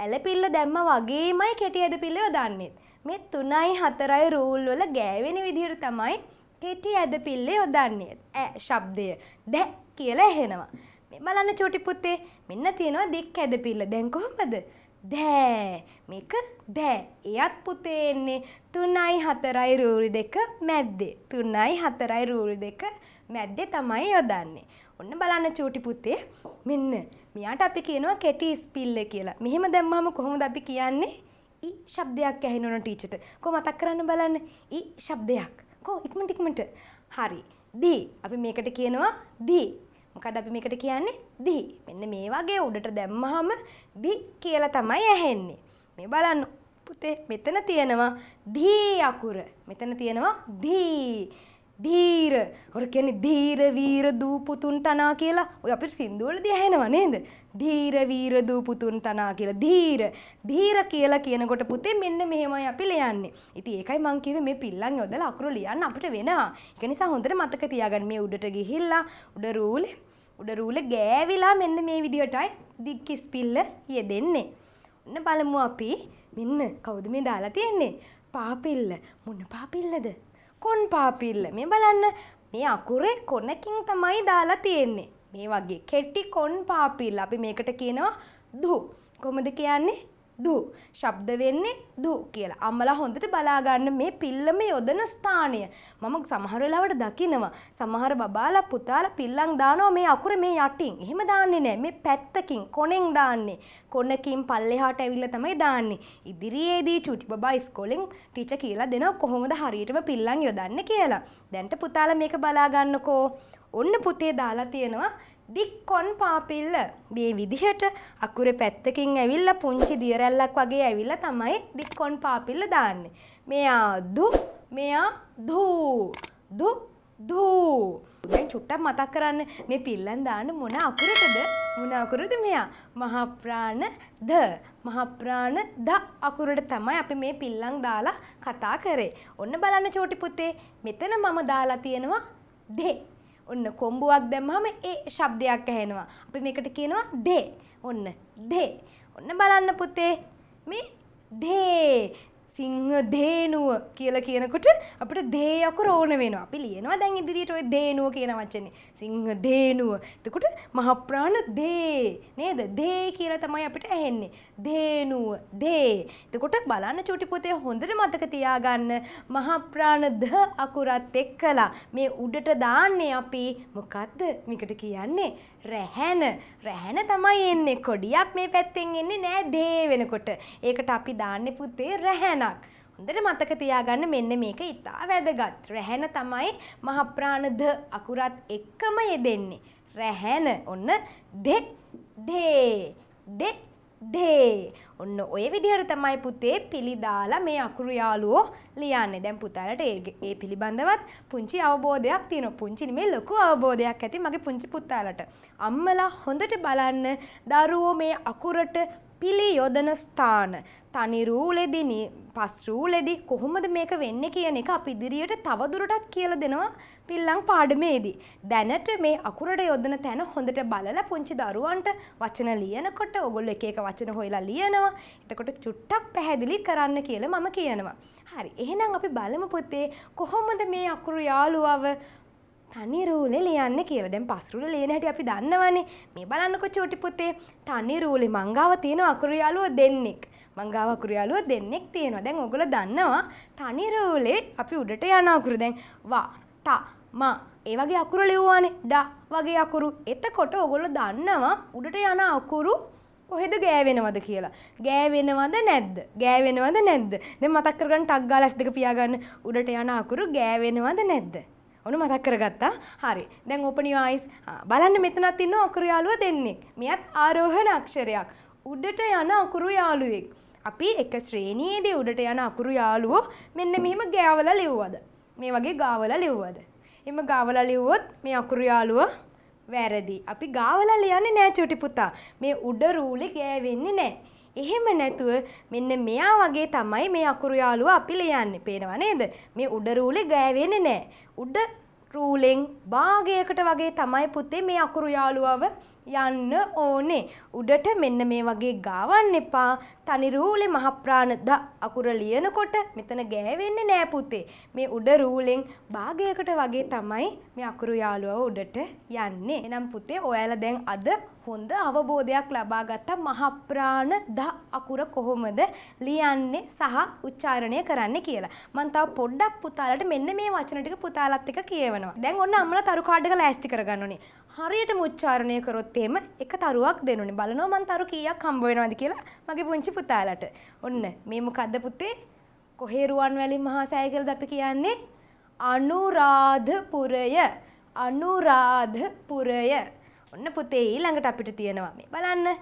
ඇලපිල්ල දැම්ම වගේමයි කෙටි ඇදපිල්ල යොදන්නේ. මේ 3යි 4යි රූල් වල ගෑවෙන විදිහට තමයි කෙටි ඇදපිල්ල යොදන්නේ. ඈ ශබ්දය දැ කියලා එහෙනවා. මේ බලන්න චූටි පුතේ මෙන්න තියෙනවා දික් ඇදපිල්ල. දැන් කොහමද? දෑ මේක දෑ එයත් පුතේ එන්නේ තුනයි හතරයි රූල් දෙක මැද්දේ තුනයි හතරයි රූල් දෙක මැද්දේ තමයි යොදන්නේ ඔන්න බලන්න චූටි පුතේ මෙන්න මෙයාට අපි කියනවා කෙටි ස්පිල්ල කියලා මෙහෙම දැම්මම කොහොමද අපි කියන්නේ ඊ ශබ්දයක් ඇහෙනවන ටීචට කො මතක් කරන්න බලන්න ඊ ශබ්දයක් කෝ ඉක්මට ඉක්මට හරි දී අපි මේකට කියනවා දී මොකද අපි මේකට කියන්නේ දිහි මෙන්න මේ වගේ උඩට දැම්මහම දි කියලා තමයි ඇහෙන්නේ. මේ බලන්න පුතේ මෙතන තියෙනවා දී අකුර. මෙතන තියෙනවා දී. ධීර. ඔර කියන්නේ ධීර වීර දූ පුතුන් තනා කියලා. ඔය අපිට සින්දුවලදී ඇහෙනවා නේද? ධීර වීර දූ පුතුන් තනා කියලා. ධීර. ධීර කියලා කියනකොට පුතේ මෙන්න මෙහෙමයි අපි ලියන්නේ. ඉතින් ඒකයි මං කිව්වේ මේ පිල්ලන් යොදලා අකුරු ලියන්න අපිට වෙනවා. ඒක නිසා හොඳට මතක තියාගන්න මේ උඩට ගිහිල්ලා උඩ රූලේ උඩ රූල ගෑවිලා මෙන්න මේ විදිහටයි දික්කිස් පිල්ල යෙදෙන්නේ. ඔන්න බලමු අපි මෙන්න කවුද මේ දාලා තියෙන්නේ? පාපිල්ල. මොන පාපිල්ලද? කොන් පාපිල්ල. මේ බලන්න මේ අකුරේ කොනකින් තමයි දාලා තියෙන්නේ. මේ වගේ කෙටි කොන් පාපිල්ල. අපි මේකට කියනවා දු. කොහොමද කියන්නේ? දු. ශබ්ද වෙන්නේ දු කියලා. අම්මලා හොඳට බලාගන්න මේ පිල්ලම යොදන ස්ථානය. මම සමහර වෙලාවට දකිනවා. සමහර බබාලා පුතාලා පිල්ලම් දානවා මේ අකුර මේ යටින්. එහෙම දාන්නේ නැහැ. මේ පැත්තකින් කොණෙන් දාන්නේ. කොණකින් පල්ලෙහාට ඇවිල්ලා තමයි දාන්නේ. ඉදිරියේදී චුටි බබා ඉස්කෝලෙන් ටීචර් කියලා දෙනවා කොහොමද හරියටම පිල්ලම් යොදන්නේ කියලා. දැන්ට පුතාලා මේක බලාගන්නකෝ. ඔන්න පුතේ දාලා තියෙනවා ඩික්කොන් පාපිල්ල මේ විදිහට අකුර පැත්තකින් ඇවිල්ලා පුංචි දියරැල්ලක් වගේ ඇවිල්ලා තමයි ඩික්කොන් පාපිල්ල දාන්නේ. මෙයා දු මෙයා දූ දු දූ දැන් චුට්ටක් මතක් කරන්න මේ පිල්ලන් දාන්න මොන අකුරටද මොන අකුරද මෙයා මහා ප්‍රාණ ද මහා ප්‍රාණ ද අකුරට තමයි අපි මේ පිල්ලන් දාලා කතා කරේ. ඔන්න බලන්න චෝටි පුතේ මෙතන මම දාලා තියෙනවා දෙ ඔන්න කොම්බුවක් දැම්මහම ඒ ශබ්දයක් ඇහෙනවා. අපි මේකට කියනවා ඩේ. ඔන්න ඩේ. ඔන්න බලන්න පුතේ මේ ඩේ සිංහ දේනුව කියල කියනකොට අපට දේයකු රෝණ වෙන අපි ලියනවා දැන් ඉදිරිට ඔය දේනුව කියන වචනේ සිංහ දේනුව එතකොට මහප්‍රාණ දේ නේද දේ කියලා තමයි අපිට ඇහෙන්නේ දේනුව දේ එතකොට බලන්න චුටි පුතේ හොඳට මතක තියාගන්න මහප්‍රාණ ද අකුරත් එක්කලා මේ උඩට දාන්නේ අපි මොකද්ද මේකට කියන්නේ රැහැන රැහැන තමයි එන්නේ කොඩියක් මේ පැත්තෙන් එන්නේ නෑ දේ වෙනකොට. ඒකට අපි දාන්නේ පුතේ රැහැනක්. හොඳට මතක තියාගන්න මෙන්න මේක ඉතා වැදගත්. රැහැන තමයි මහප්‍රාණ ද අකුරත් එක්කම යෙදෙන්නේ. රැහැන ඔන්න දෙ දේ දෙ day. ඔන්න ඔය විදිහට තමයි පුතේ පිළිදාලා මේ අකුරු යාළුවෝ ලියන්නේ. දැන් පුතාලට ඒ පිළිබඳවත් පුංචි අවබෝධයක් තියෙනවා. පුංචි මේ ලොකු අවබෝධයක් ඇති මගේ පුංචි පුතාලට. අම්මලා හොඳට බලන්න දරුවෝ මේ අකුරට පිළියොදන ස්ථාන තනිරූ ලෙදිනි පස්රූ ලෙදි කොහොමද මේක වෙන්න කියන එක අපි ඉදිරියට තවදුරටත් කියල දෙනවා පිල්ලං පාඩමේදී. දැනට මේ අකුරට යොදන තැන හොඳට බලල පුංචි දරුවන්ට වචන ලියනකොට ඔගොල්ල එක එක වචන හොයලා ලියනවා එතකොට චුට්ටක් පැහැදිලි කරන්න කියල මම කියනවා. හරි එහෙනම් අපි බලම පොතේ කොහොමද මේ අකුරු යාළුවව තනි රූලේ ලියන්න කියලා. දැන් පස්රුල ලියන හැටි අපි දන්නවනේ. මේ බලන්නකො චෝටි පුතේ තනි රූලේ මංගාව තියෙන අකුරු යාළුව දෙන්නෙක්. මංගාව අකුරු යාළුව දෙන්නෙක් තියෙනවා. දැන් ඔයගොල්ලෝ දන්නවා තනි රූලේ අපි උඩට යන අකුරු. දැන් වා ට ම ඒ වගේ අකුරු ලිව්වානේ. ඩ වගේ අකුරු. එතකොට ඔයගොල්ලෝ දන්නවා උඩට යන අකුරු කොහෙද ගෑවෙනවද කියලා. ගෑවෙනවද නැද්ද? ගෑවෙනවද නැද්ද? දැන් මතක් කරගන්න ටක් ගාලා S2 පියාගන්න. උඩට යන අකුරු ගෑවෙනවද නැද්ද? ඔන්න මතක් කරගත්තා හරි දැන් ඕපන් your eyes බලන්න මෙතනත් ඉන්න අකුරු යාළුව දෙන්නේ මෙයත් ආරෝහණ අක්ෂරයක් උඩට යන අකුරු යාළුවෙක් අපි එක ශ්‍රේණියේදී උඩට යන අකුරු යාළුවෝ මෙන්න මෙහෙම ගෑවල ලිව්වද මේ වගේ ගාවල ලිව්වද එම ගාවල ලිව්වොත් මේ අකුරු යාළුවා වැරදි අපි ගාවල ලියන්නේ නෑ චුටි පුතා මේ උඩ රූලි ගෑවෙන්නේ නෑ එහෙම නැතුව මෙන්න මෙයා වගේ තමයි මේ අකුරු යාළුවා අපි ලියන්නේ. පේනව නේද? මේ උඩ රූලේ ගෑවෙන්නේ නැහැ. උඩ රූලෙන් භාගයකට වගේ තමයි පුතේ මේ අකුරු යාළුවව යන්න ඕනේ. උඩට මෙන්න මේ වගේ ගාවන්න එපා. තනි රූලේ මහ ප්‍රාණ ද අකුර ලියනකොට මෙතන ගෑවෙන්නේ නෑ පුතේ. මේ උඩ රූලෙන් භාගයකට වගේ තමයි මේ අකුරු යාළුවව උඩට යන්නේ. එනම් පුතේ ඔයාලා දැන් අද හොඳ අවබෝධයක් ලබා ගත්තා මහ ප්‍රාණ ද අකුර කොහොමද ලියන්නේ සහ උච්චාරණය කරන්නේ කියලා. මම තව පොඩ්ඩක් පුතාලට මෙන්න මේ වචන ටික පුතාලත් එක්ක කියවනවා. දැන් ඔන්න අම්මලා තරු කාඩ් එක ලෑස්ති කරගන්න ඕනේ. හරියටම උච්චාරණය කරොත් එහෙම එක තරුවක් දෙනුනේ. බලනවා මං තරු කීයක් හම්බ වෙනවද කියලා මගේ පුංචි පුතාලට. ඔන්න මේ මොකද්ද පුතේ? කොහේ රුවන්වැලි මහා සෑය කියලාද අපි කියන්නේ? අනුරාධපුරය. අනුරාධපුරය. ඔන්න පුතේ ඊළඟට අපිට තියෙනවා මේ බලන්න.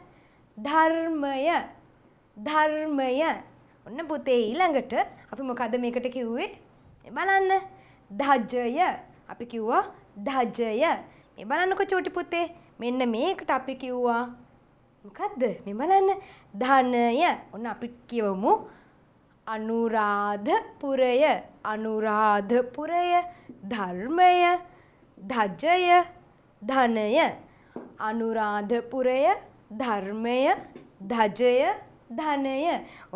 ධර්මය. ධර්මය. ඔන්න පුතේ ඊළඟට අපි මොකද්ද මේකට කිව්වේ? බලන්න. ධජය. අපි කිව්වා ධජය. මේ බලන්නකො චූටි පුතේ මෙන්න මේකට අපි කිව්වා මොකද්ද මේ බලන්න ධනය ඔන්න අපි කියවමු අනුරාධපුරය අනුරාධපුරය ධර්මය ධජය ධනය අනුරාධපුරය ධර්මය ධජය ධනය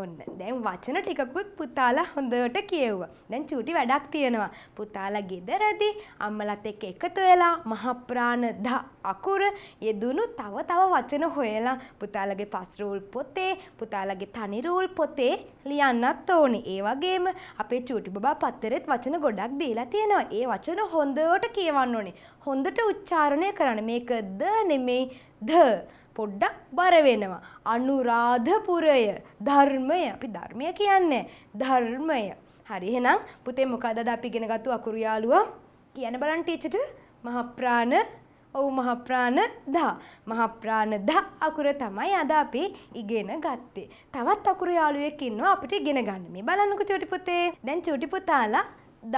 ඔන්න දැන් වචන ටිකකුත් පුතාලා හොඳට කියව්වා. දැන් චූටි වැඩක් තියෙනවා. පුතාලා ගෙදරදී අම්මලත් එක්ක එකතු වෙලා මහප්‍රාණ ද අකුර යෙදුණු තව තව වචන හොයලා පුතාලගේ පස් රූල් පොතේ පුතාලගේ තනි රූල් පොතේ ලියන්නත් ඕනේ. ඒ වගේම අපේ චූටි බබා පත්තරෙත් වචන ගොඩක් දීලා තියෙනවා. ඒ වචන හොඳට කියවන්න ඕනේ. හොඳට උච්චාරණය කරන්න. මේක ද නෙමෙයි ද පොඩ්ඩක් බර වෙනවා. අනුරාධපුරය ධර්මය අපි ධර්මය කියන්නේ ධර්මය. හරි එහෙනම් පුතේ මොකද අද අපි ඉගෙන ගත්තු අකුරු යාළුවා කියන බලන්න ටීචර්ට මහප්‍රාණ ඔව් මහප්‍රාණ 10 මහප්‍රාණ 10 අකුර තමයි අද අපි ඉගෙන ගත්තේ. තවත් අකුරු යාළුවෙක් ඉන්නවා අපිට ඉගෙන ගන්න. මේ බලන්නකෝ චූටි පුතේ. දැන් චූටි පුතාලා ද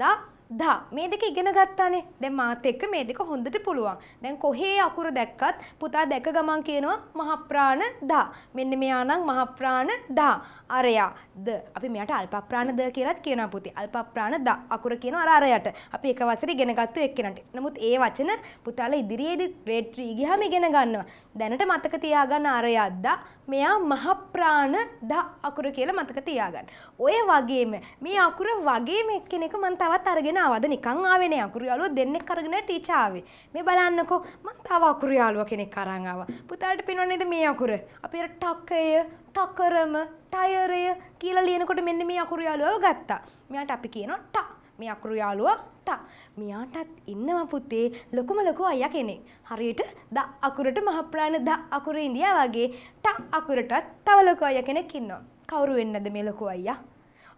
ද දා මේ දෙක ඉගෙන ගත්තානේ දැන් මාත් එක්ක මේ දෙක හොඳට පුළුවන් දැන් කොහේ අකුර දැක්කත් පුතා දැක ගමන් කියනවා මහප්‍රාණ දා මෙන්න මෙයා නම් මහප්‍රාණ දා අරයා ද අපි මෙයාට අල්පප්‍රාණ ද කියලාත් කියනවා පුතේ අල්පප්‍රාණ දා අකුර කියනවා අර අරයට අපි එක වසරේ ඉගෙන ගත්තු එක්කෙනාට නමුත් ඒ වචන පුතාලා ඉදිරියේදී ග්‍රේඩ් 3 ගියාම ඉගෙන ගන්නවා දැනට මතක තියාගන්න අරයා දා මෙයා මහප්‍රාණ ද අකුර කියලා මතක තියාගන්න. ඔය වගේම මේ අකුර වගේම එක්කෙනෙක් මම තවත් අරගෙන ආවද නිකන් ආවේ නෑ අකුරු යාළුවෝ දෙන්නෙක් අරගෙන ටීචර් ආවේ. මේ බලන්නකෝ මම තව අකුරු යාළුවා කෙනෙක් අරන් ආවා. පුතාලට පේනව නේද මේ අකුර? අපි අර ටකය, ටකරම, ටයරය කියලා ලියනකොට මෙන්න මේ අකුරු යාළුවව ගත්තා. මෙයාට අපි කියනවා ට මේ අකුරු යාළුවාට. මෙයාටත් ඉන්නවා පුතේ ලොකුම ලොකු අයියා කෙනෙක්. හරියට ද අකුරට මහප්‍රාණ ද අකුර ඉන්දියා වගේ ට අකුරටත් තව ලොකු අයියා කෙනෙක් ඉන්නවා. කවුරු වෙන්නද මේ ලොකු අයියා?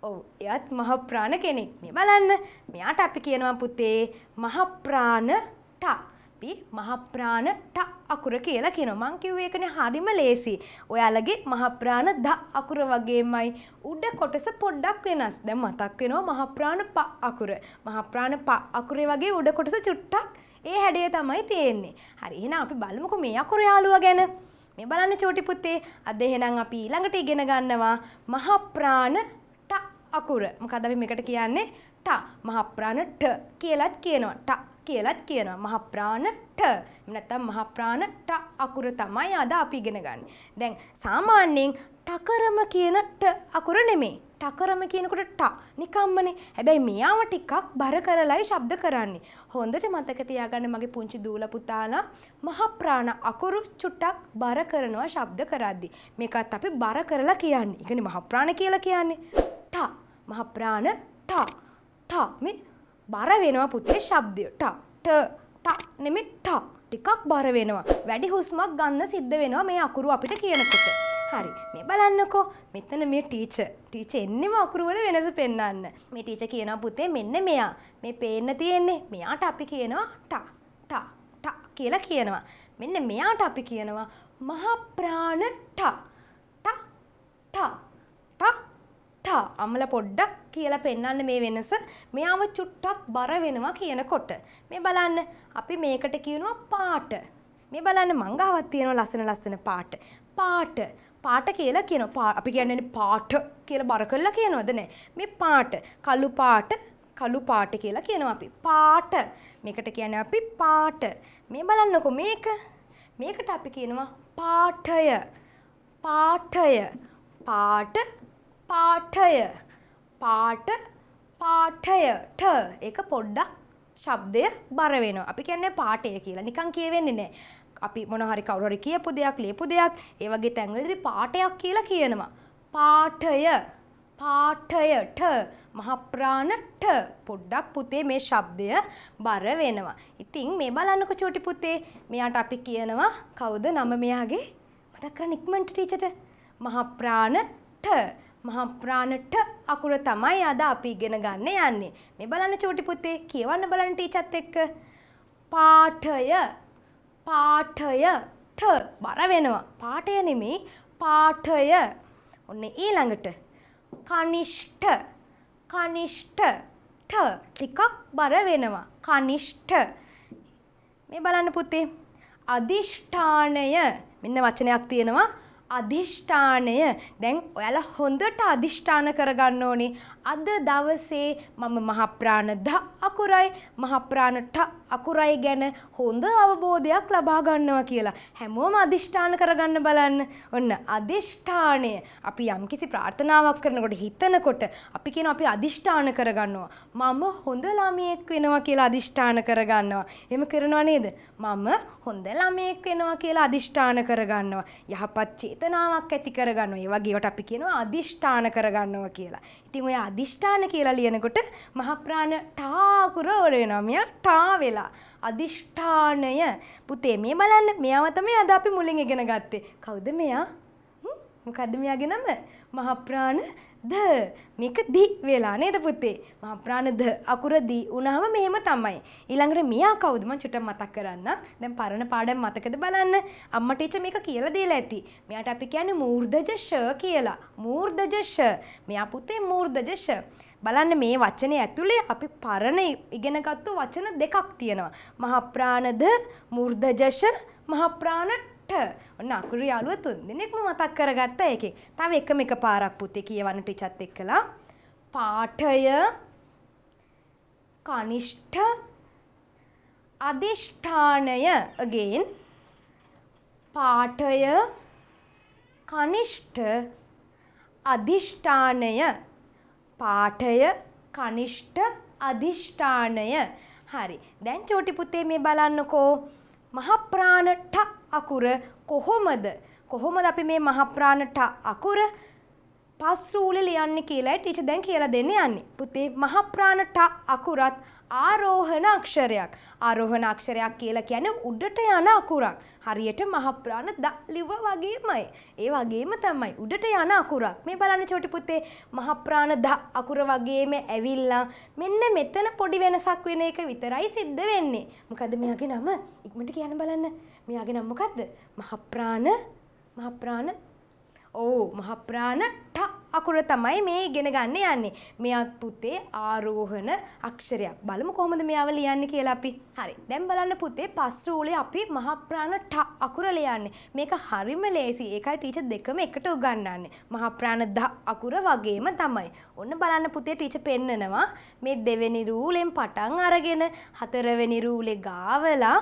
ඔව් එයත් මහප්‍රාණ කෙනෙක්. මේ බලන්න. මෙයාට අපි කියනවා පුතේ මහප්‍රාණ ට. අපි මහප්‍රාණ ට අකුර කියලා කියන මං කිව්වේ ඒකනේ හරිම ලේසි. ඔයාලගේ මහප්‍රාණ ද අකුර වගේමයි උඩ කොටස පොඩ්ඩක් වෙනස්. දැන් මතක් වෙනවා මහප්‍රාණ ප අකුර. මහප්‍රාණ ප අකුරේ වගේ උඩ කොටස චුට්ටක් ඒ හැඩය තමයි තියෙන්නේ. හරි එහෙනම් අපි බලමුකෝ මේ අකුර යාළුවා ගැන. මේ බලන්න චෝටි පුතේ අද එහෙනම් අපි ඊළඟට ඉගෙන ගන්නවා මහප්‍රාණ ට අකුර. මොකද අපි මේකට කියන්නේ ට මහප්‍රාණ ට කියලාත් කියනවා. ට කියලත් කියනවා. මහප්‍රාණට. නැත්තම් මහප්‍රාණට අකුර තමයි අද අපි ඉගෙන ගන්න. දැන් සාමාන්‍යයෙන් ටකරම කියන ට අකුර නෙමේ. ටකරම කියනකොට ට නිකම්මනේ. හැබැයි මෙයාව ටිකක් බර කරලයි ශබ්ද කරන්නේ. හොඳට මතක තියාගන්න මගේ පුංචි දූල පුතාලා මහප්‍රාණ අකුරු චුට්ටක් බර කරනවා ශබ්ද කරද්දි. මේකත් අපි බර කරලා කියන්නේ. ඒ කියන්නේ මහප්‍රාණ කියලා කියන්නේ ට. මහප්‍රාණ ට. ට මේ බර වෙනවා පුතේ ශබ්දය ට ට නෙමෙයි ට ටිකක් බර වෙනවා වැඩි හුස්මක් ගන්න සිද්ධ වෙනවා මේ අකුරු අපිට කියනකොට හරි මේ බලන්නකෝ මෙතන මේ ටීච ටීච එන්නෙම අකුරු වල වෙනස පෙන්වන්න මේ ටීච කියනවා පුතේ මෙන්න මෙයා මේ පේන්න තියෙන්නේ මෙයාට අපි කියනවා ට ට ට කියලා කියනවා මෙන්න මෙයාට අපි කියනවා මහා ප්‍රාණ ට ට ට චුට්ටා අමල පොඩ්ඩක් කියලා පෙන්වන්න මේ වෙනස මෙයාව චුට්ටක් බර වෙනවා කියනකොට මේ බලන්න අපි මේකට කියනවා පාට මේ බලන්න මංගාවක් තියෙනවා ලස්සන ලස්සන පාට පාට පාට කියලා කියනවා අපි කියන්නේ පාට කියලා බර කරලා කියනවද නෑ මේ පාට කළු පාට කළු පාට කියලා කියනවා අපි පාට මේකට කියන්නේ අපි පාට මේ බලන්නකෝ මේක මේකට අපි කියනවා පාටය පාටය පාට පාඨය පාට පාඨය ට ඒක පොඩ්ඩක් ශබ්දය බර වෙනවා. අපි කියන්නේ පාඨය කියලා. නිකන් කියවෙන්නේ නැහැ. අපි මොන හරි කවුරු හරි කියපු දෙයක්, ලියපු දෙයක්, ඒ වගේ තැන්වලදී පාඨයක් කියලා කියනවා. පාඨය පාඨය ට මහප්‍රාණ ට පොඩ්ඩක් පුතේ මේ ශබ්දය බර වෙනවා. ඉතින් මේ බලන්නකො චෝටි පුතේ මෙයාට අපි කියනවා කවුද නම මෙයාගේ? මතක් කරන්න ඉක්මනට ටීචර්ට. මහප්‍රාණ ට මහප්‍රාණට අකුර තමයි අද අපි ඉගෙන ගන්න යන්නේ. මේ බලන්න චූටි පුතේ කියවන්න බලන්න ටීචර්ත් එක්ක. පාඨය පාඨය ට බර වෙනවා. පාඨය නෙමේ පාඨය. ඔන්න ඊළඟට කනිෂ්ඨ කනිෂ්ඨ ට ටිකක් බර වෙනවා. කනිෂ්ඨ මේ බලන්න පුතේ අදිෂ්ඨානය මෙන්න වචනයක් තියෙනවා අධිෂ්ඨානය දැන් ඔයාලා හොඳට අධිෂ්ඨාන කරගන්න ඕනේ අද දවසේ මම මහප්‍රාණ ද අකුරයි මහප්‍රාණ ට අකුරයි ගැන හොඳ අවබෝධයක් ලබා ගන්නවා කියලා හැමෝම අදිෂ්ඨාන කරගන්න බලන්න. ඔන්න අදිෂ්ඨානය අපි යම්කිසි ප්‍රාර්ථනාවක් කරනකොට හිතනකොට අපි කියන අපි අදිෂ්ඨාන කරගන්නවා. මම හොඳ ළමයෙක් වෙනවා කියලා අදිෂ්ඨාන කරගන්නවා. එහෙම කරනවා නේද? මම හොඳ ළමයෙක් වෙනවා කියලා අදිෂ්ඨාන කරගන්නවා. යහපත් චේතනාවක් ඇති කරගන්නවා. ඒ වගේ ඒවට අපි කියනවා අදිෂ්ඨාන කරගන්නවා කියලා. ඉතින් ඔය අදිෂ්ඨාන කියලා ලියනකොට මහප්‍රාණ ටාකුර වල වෙනවා මෙයා ටා වෙලා අදිෂ්ඨානය පුතේ මේ බලන්න මෙයාව තමයි අද අපි මුලින් ඉගෙන ගත්තේ කවුද මෙයා මොකද්ද මෙයාගේ නම මහප්‍රාණ ද මේක දි වෙලා නේද පුතේ මාප්‍රාණ ද අකුර දි වුණාම මෙහෙම තමයි ඊළඟට මියා කවුද මං චුට්ටක් මතක් කරන්න දැන් පරණ පාඩම් මතකද බලන්න අම්මා ටීචර් මේක කියලා දීලා ඇති මෙයාට අපි කියන්නේ මූර්ධජ ෂ කියලා මූර්ධජ ෂ මෙයා පුතේ මූර්ධජ ෂ බලන්න මේ වචනේ ඇතුලේ අපි පරණ ඉගෙනගත්තු වචන දෙකක් තියෙනවා මහප්‍රාණ ද මූර්ධජ ෂ මහප්‍රාණ අට ඔන්න අකුරු යාළුව තුන් දෙනෙක්ම මතක් කරගත්ත එකේ. තව එකම එක පාරක් පුතේ කියවන්න ටිචත් එක්කලා. පාඨය කනිෂ්ඨ අදිෂ්ඨානය again පාඨය කනිෂ්ඨ අදිෂ්ඨානය පාඨය කනිෂ්ඨ අදිෂ්ඨානය හරි දැන් චෝටි පුතේ මේ බලන්නකෝ මහප්‍රාණ ඨ අකුර කොහොමද කොහොමද අපි මේ මහප්‍රාණට අකුර පස්රූලි ලියන්න කියලා ටීචර් දැන් කියලා දෙන්න යන්නේ. පුතේ මහප්‍රාණට අකුරත් ආරෝහණ අක්ෂරයක්. ආරෝහණ අක්ෂරයක් කියලා කියන්නේ උඩට යන අකුරක්. හරියට මහප්‍රාණ දලිව වගේමයි. ඒ වගේම තමයි උඩට යන අකුරක්. මේ බලන්න චෝටි පුතේ මහප්‍රාණ ද අකුර වගේම ඇවිල්ලා මෙන්න මෙතන පොඩි වෙනසක් වෙන එක විතරයි සිද්ධ වෙන්නේ. මොකද මෙයාගේ නම ඉක්මනට කියන්න බලන්න. මෙයාගේ නම මොකද්ද? මහප්‍රාණ මහප්‍රාණ ඔව් මහප්‍රාණ ට අකුර තමයි මේ ඉගෙන ගන්න යන්නේ. මෙයත් පුතේ ආරෝහණ අක්ෂරයක්. බලමු කොහොමද මෙයාව ලියන්නේ කියලා අපි. හරි. දැන් බලන්න පුතේ පස් රූලේ අපි මහප්‍රාණ ට අකුර ලියන්නේ. මේක හරිම ලේසි. ඒකයි ටීචර් දෙකම එකට උගන්වන්නේ. මහප්‍රාණ ද අකුර වගේම තමයි. ඔන්න බලන්න පුතේ ටීචර් පෙන්නනවා මේ දෙවෙනි රූලෙන් පටන් අරගෙන හතරවෙනි රූලේ ගාවලා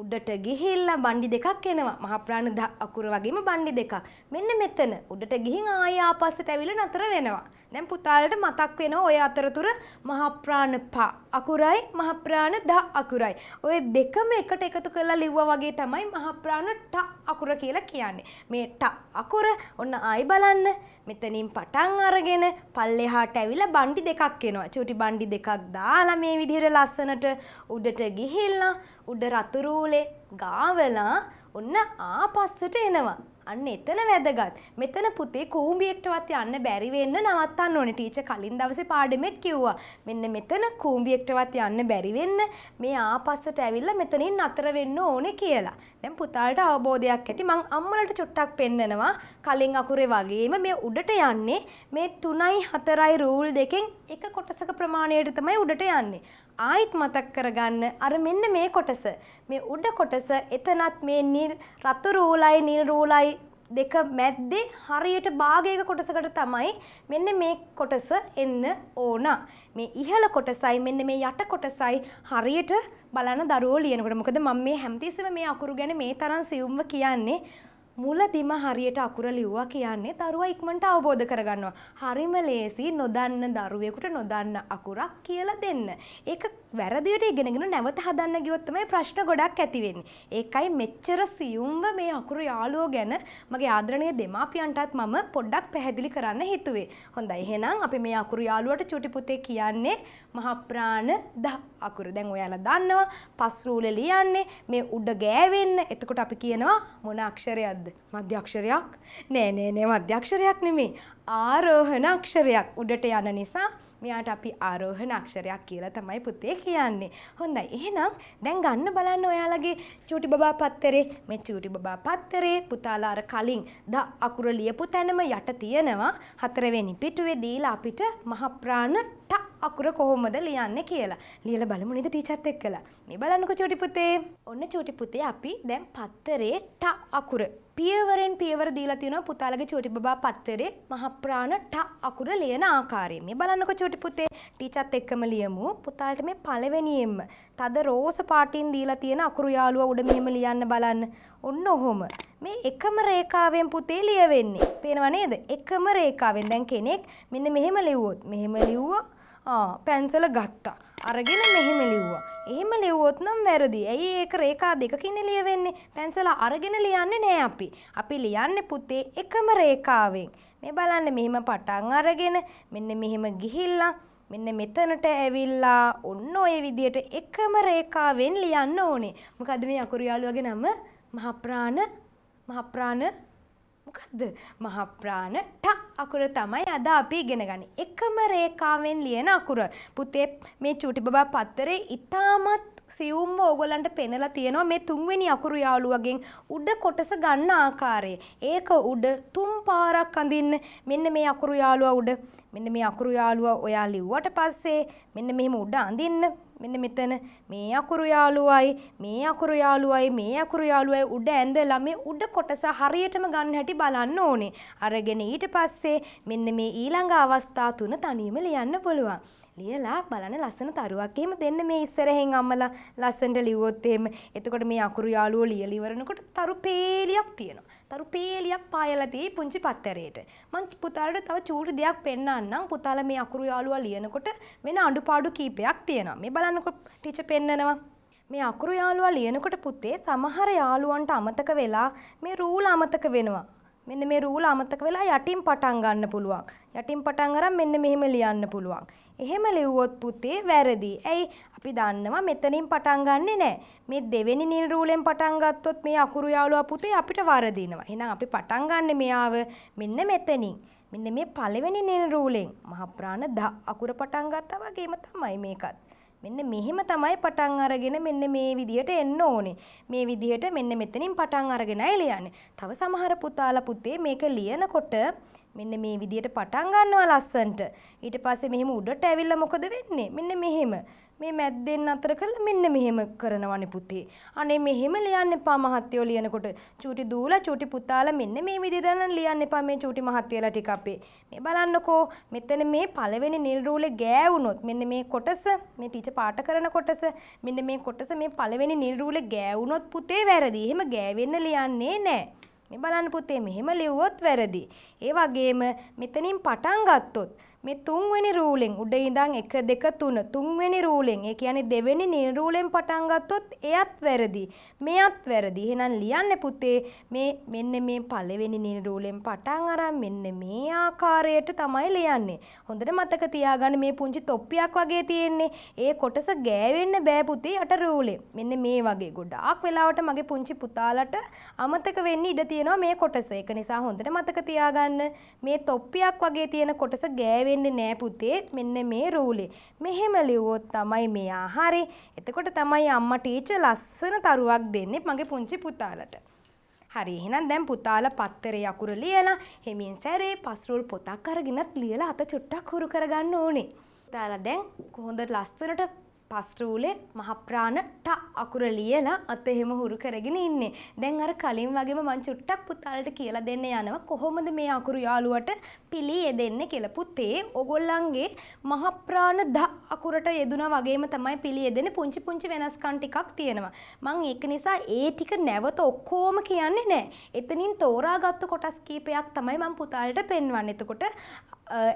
උඩට ගිහිල්ලා බණ්ඩි දෙකක් එනවා. මහප්‍රාණ අකුර වගේම බණ්ඩි දෙකක්. මෙන්න මෙතන උඩට ගිහින් ආය ආපස්සට ඇවිල්ලා නතර වෙනවා. දැන් පුතාලට මතක් වෙනවා ඔය අතරතුර මහප්‍රාණ පා අකුරයි මහප්‍රාණ ද අකුරයි. ඔය දෙකම එකට එකතු කරලා ලිව්වා වගේ තමයි මහප්‍රාණ ට අකුර කියලා කියන්නේ. මේ ට අකුර ඔන්න ආයි බලන්න. මෙතනින් පටන් අරගෙන පල්ලෙහාට ඇවිල්ලා බණ්ඩි දෙකක් එනවා. චූටි බණ්ඩි දෙකක් දාලා මේ විදිහට ලස්සනට උඩට ගිහිල්ලා උඩ රතුරුලේ ගාවලා ඔන්න ආපස්සට එනවා. අන්න එතන වැදගත්. මෙතන පුතේ කූඹියෙක්ටවත් යන්න බැරි වෙන්න නවත්තන්න ඕනේ. ටීචර් කලින් දවසේ පාඩමෙත් කිව්වා. මෙන්න මෙතන කූඹියෙක්ටවත් යන්න බැරි වෙන්න මේ ආපස්සට ඇවිල්ලා මෙතනින් නතර වෙන්න ඕනේ කියලා. දැන් පුතාලට අවබෝධයක් ඇති. මං අම්මලට චුට්ටක් පෙන්නනවා. කලින් අකුරේ වගේම මේ උඩට යන්නේ මේ 3යි 4යි රූල් දෙකෙන් එක කොටසක ප්‍රමාණයට තමයි උඩට යන්නේ. ආයිත් මතක් කරගන්න අර මෙන්න මේ කොටස මේ උඩ කොටස එතනත් මේ නිල් රතු රූලයි නිල් රූලයි දෙක මැද්දේ හරියට භාගයක කොටසකට තමයි මෙන්න මේ කොටස එන්න ඕන. මේ ඉහළ කොටසයි මෙන්න මේ යට කොටසයි හරියට බලන්න දරුවෝ ලියනකොට. මොකද මම මේ හැමතිස්සෙම මේ අකුරු ගැන මේ තරම් සියුම්ව කියන්නේ. මුලදිම හරියට අකුර ලිව්වා කියන්නේ දරුවා ඉක්මනට අවබෝධ කරගන්නවා. හරිම ලේසි නොදන්න දරුවෙකුට නොදන්න අකුරක් කියලා දෙන්න. ඒක වැරදිට ඉගෙනගෙන නැවත හදන්න ගියොත්තමයි ප්‍රශ්න ගොඩක් ඇතිවෙන්නේ. ඒකයි මෙච්චර සියුම්ව මේ අකුරු යාළුවෝ ගැන මගේ ආදරණය දෙමාපියන්ටත් මම පොඩ්ඩක් පැහැදිලි කරන්න හිතුවේ. හොඳයි එහෙනම් අපි මේ අකුරු යාළුවට චුටිපුතේ කියන්නේ මහප්‍රාණ ද අකුරු. දැන් ඔයාලා දන්නවා පස් රූල ලියන්නේ මේ උඩ ගෑවෙන්න. එතකොට අපි කියනවා මොන අක්ෂරයක්ද? මධ්‍ය අක්ෂරයක්? නෑ නෑ නෑ මධ්‍ය අක්ෂරයක් නෙමෙයි. ආරෝහණ අක්ෂරයක්. උඩට යන නිසා මෙයාට අපි ආරෝහණ අක්ෂරයක් කියලා තමයි පුතේ කියන්නේ. හොඳයි. එහෙනම් දැන් ගන්න බලන්න ඔයාලගේ චූටි බබා පත්තරේ. මේ චූටි බබා පත්තරේ පුතාලා අර කලින් ද අකුර ලියපු තැනම යට තියෙනවා. හතරවෙනි පිටුවේ දීලා අපිට මහ ප්‍රාණ ට අකුර කොහොමද ලියන්න කියලා ලියල බලමු නිද ටීචර්ත් එක්කලා මේ බලන්නකො චූටි පුතේ ඔන්න චූටි පුතේ අපි දැන් පත්තරේ ට අකුර පියවරෙන් පියවර දීලා තියෙනවා පුතාලගේ චූටි බබා පත්තරේ මහප්‍රාණ ට අකුර ලියන ආකාරය. මේ බලන්නකො චූටි පුතේ ටීචර්ත් එක්කම ලියමු. පුතාලට මේ පළවෙනියෙන්ම තද රෝස පාටින් දීලා තියෙන අකුරු යාළුවා උඩ මෙහෙම ලියන්න බලන්න. ඔන්න ඔහොම. මේ එකම රේඛාවෙන් පුතේ ලියවෙන්නේ. පේනව නේද? එකම රේඛාවෙන්. දැන් කෙනෙක් මෙන්න මෙහෙම ලිව්වොත් මෙහෙම ලිව්වා පැන්සල ගත්තා. අරගෙන මෙහෙම ලිව්වා. එහෙම ලිව්වොත් නම් වැරදි. ඇයි ඒක රේඛා දෙකකින් ලියවෙන්නේ? පැන්සල අරගෙන ලියන්නේ නෑ අපි. අපි ලියන්නේ පුතේ එකම රේඛාවෙන්. මේ බලන්න මෙහෙම පටන් අරගෙන මෙන්න මෙහෙම ගිහිල්ලා මෙන්න මෙතනට ඇවිල්ලා ඔන්න ඔය විදියට එකම රේඛාවෙන් ලියන්න ඕනේ. මොකද මේ අකුරු යාළුවගේ නම මහප්‍රාණ මහප්‍රාණ මොකක්ද මහප්‍රාණ ට අකුර තමයි අද අපි ඉගෙන ගනි. එකම රේකාවෙන් ලියන අකුර. පුතේ මේ චූටි බබා පත්තරේ ඉතාමත් සියුම්ව ඕගොල්ලන්ට පෙන්ලා තියෙනවා මේ තුන්වෙනි අකුරු යාළුවගෙන් උඩ කොටස ගන්න ආකාරය. ඒක උඩ තුන් පාරක් අඳින්න. මෙන්න මේ අකුරු යාළුවා උඩ. මෙන්න මේ අකුරු යාළුවා ඔයා ලිව්වට පස්සේ මෙන්න මෙහෙම උඩ අඳින්න. මෙන්න මෙතන මේ අකුරු යාළුවයි මේ අකුරු යාළුවයි මේ අකුරු යාළුවයි උඩ ඇඳලා මේ උඩ කොටස හරියටම ගන්න හැටි බලන්න ඕනේ. අරගෙන ඊට පස්සේ මෙන්න මේ ඊළඟ අවස්ථා තුන තනියම ලියන්න පුළුවන්. ලියලා බලන්න ලස්සන තරුවක් එහෙම දෙන්න මේ ඉස්සරහෙන් අම්මලා ලස්සනට ලිව්වොත් එහෙම. එතකොට මේ අකුරු යාළුවෝ ලියලා ඉවරනකොට තරු පේලියක් තියෙනවා. තරු පේලියක් පායලා තියෙයි පුංචි පත්තරේට. මං පුතාලට තව චූටි දෙයක් පෙන්වන්නම්. පුතාලා මේ අකුරු යාළුවා ලියනකොට වෙන අඩුපාඩු කීපයක් තියෙනවා. මේ බලන්නකො ටීචර් පෙන්නනවා. මේ අකුරු යාළුවා ලියනකොට පුතේ සමහර යාළුවන්ට අමතක වෙලා මේ රූල් අමතක වෙනවා. මෙන්න මේ රූල් අමතක වෙලා යටින් පටන් ගන්න පුළුවන්. යටින් පටන් අරන් මෙන්න මෙහෙම ලියන්න පුළුවන්. එහෙම ලිව්වොත් පුතේ වැරදි. ඇයි? අපි දන්නවා මෙතනින් පටන් ගන්නෙ නෑ. මේ දෙවෙනි නිල් රූලෙන් පටන් ගත්තොත් මේ අකුරු යාළුවා පුතේ අපිට වරදිනවා. එහෙනම් අපි පටන් ගන්නෙ මෙයාව මෙන්න මෙතනින්. මෙන්න මේ පළවෙනි නිල් රූලෙන් මහ ප්‍රාණ ද අකුර පටන් ගත්තා වගේම තමයි මේකත්. මෙන්න මෙහෙම තමයි පටන් අරගෙන මෙන්න මේ විදිහට එන්න ඕනේ. මේ විදිහට මෙන්න මෙතනින් පටන් අරගෙනයි ලියන්නේ. තව සමහර පුතාලා පුතේ මේක ලියනකොට මෙන්න මේ විදිහට පටන් ගන්නවා ලස්සන්ට. ඊට පස්සේ මෙහෙම උඩට ඇවිල්ලා මොකද වෙන්නේ? මෙන්න මෙහෙම. මේ මැද්දෙන් අතර කරලා මෙන්න මෙහෙම කරනවනේ පුතේ. අනේ මෙහෙම ලියන්න එපා මහත්තයෝ ලියනකොට. චූටි දූලා චූටි පුතාලා මෙන්න මේ විදිහට ලියන්න එපා මේ චූටි මහත්තයලා ටික අපේ. මේ බලන්නකෝ මෙතන මේ පළවෙනි නිල් රූලේ ගෑවුනොත් මෙන්න මේ කොටස මේ ටීචර් පාට කරන කොටස මෙන්න මේ කොටස මේ පළවෙනි නිල් රූලේ ගෑවුනොත් පුතේ වැරදි. එහෙම ගෑවෙන්න ලියන්නේ නැහැ. මේ බලන්න පුතේ මෙහෙම ලිව්වොත් වැරදි. ඒ වගේම මෙතනින් පටන් ගත්තොත් මේ තුන්වෙනි රූලෙන් උඩ ඉඳන් 1 2 3 තුන්වෙනි රූලෙන් ඒ කියන්නේ දෙවෙනි නිරූලෙන් පටන් ගත්තොත් එයත් වැරදි මෙයත් වැරදි එහෙනම් ලියන්න පුතේ මේ මෙන්න මේ පළවෙනි නිරූලෙන් පටන් අරන් මෙන්න මේ ආකාරයට තමයි ලියන්නේ හොඳට මතක තියාගන්න මේ පුංචි තොප්පියක් වගේ තියෙන්නේ ඒ කොටස ගෑවෙන්න බෑ පුතේ යට රූලෙ මෙන්න මේ වගේ ගොඩාක් වෙලාවට මගේ පුංචි පුතාලට අමතක වෙන්න ඉඩ තියෙනවා මේ කොටස ඒක නිසා හොඳට මතක තියාගන්න මේ තොප්පියක් වගේ තියෙන කොටස ගෑවෙන්න වෙන්නේ නෑ පුතේ මෙන්න මේ රූලේ. මෙහෙම ලිව්වොත් තමයි මේ ආහාරේ. එතකොට තමයි අම්මා ටීචර් ලස්සන තරුවක් දෙන්නේ මගේ පුංචි පුතාලට. හරි එහෙනම් දැන් පුතාල පත්තරේ අකුර ලියලා හෙමින් සැරේ පස්රුල් පොතක් අරගෙනත් ලියලා අත චුට්ටක් හුරු කරගන්න ඕනේ. පුතාලා දැන් කොහොඳ ලස්සනට පස්රූලේ මහප්‍රාණ ට අකුර ලියලා අත එහෙම හුරු කරගෙන ඉන්නේ. දැන් අර කලින් වගේම මං චුට්ටක් පුතාලට කියලා දෙන්න යනවා කොහොමද මේ අකුරු යාළුවට පිළියෙ දෙන්න කියලා. පුතේ ඔගොල්ලන්ගේ මහප්‍රාණ ද අකුරට යෙදුනා වගේම තමයි පිළියෙ දෙන්නේ. පුංචි පුංචි වෙනස්කම් ටිකක් තියෙනවා. මං ඒක නිසා ඒ ටික නැවත ඔක්කොම කියන්නේ නැහැ. එතනින් තෝරාගත්තු කොටස් කීපයක් තමයි මං පුතාලට පෙන්වන්නේ. එතකොට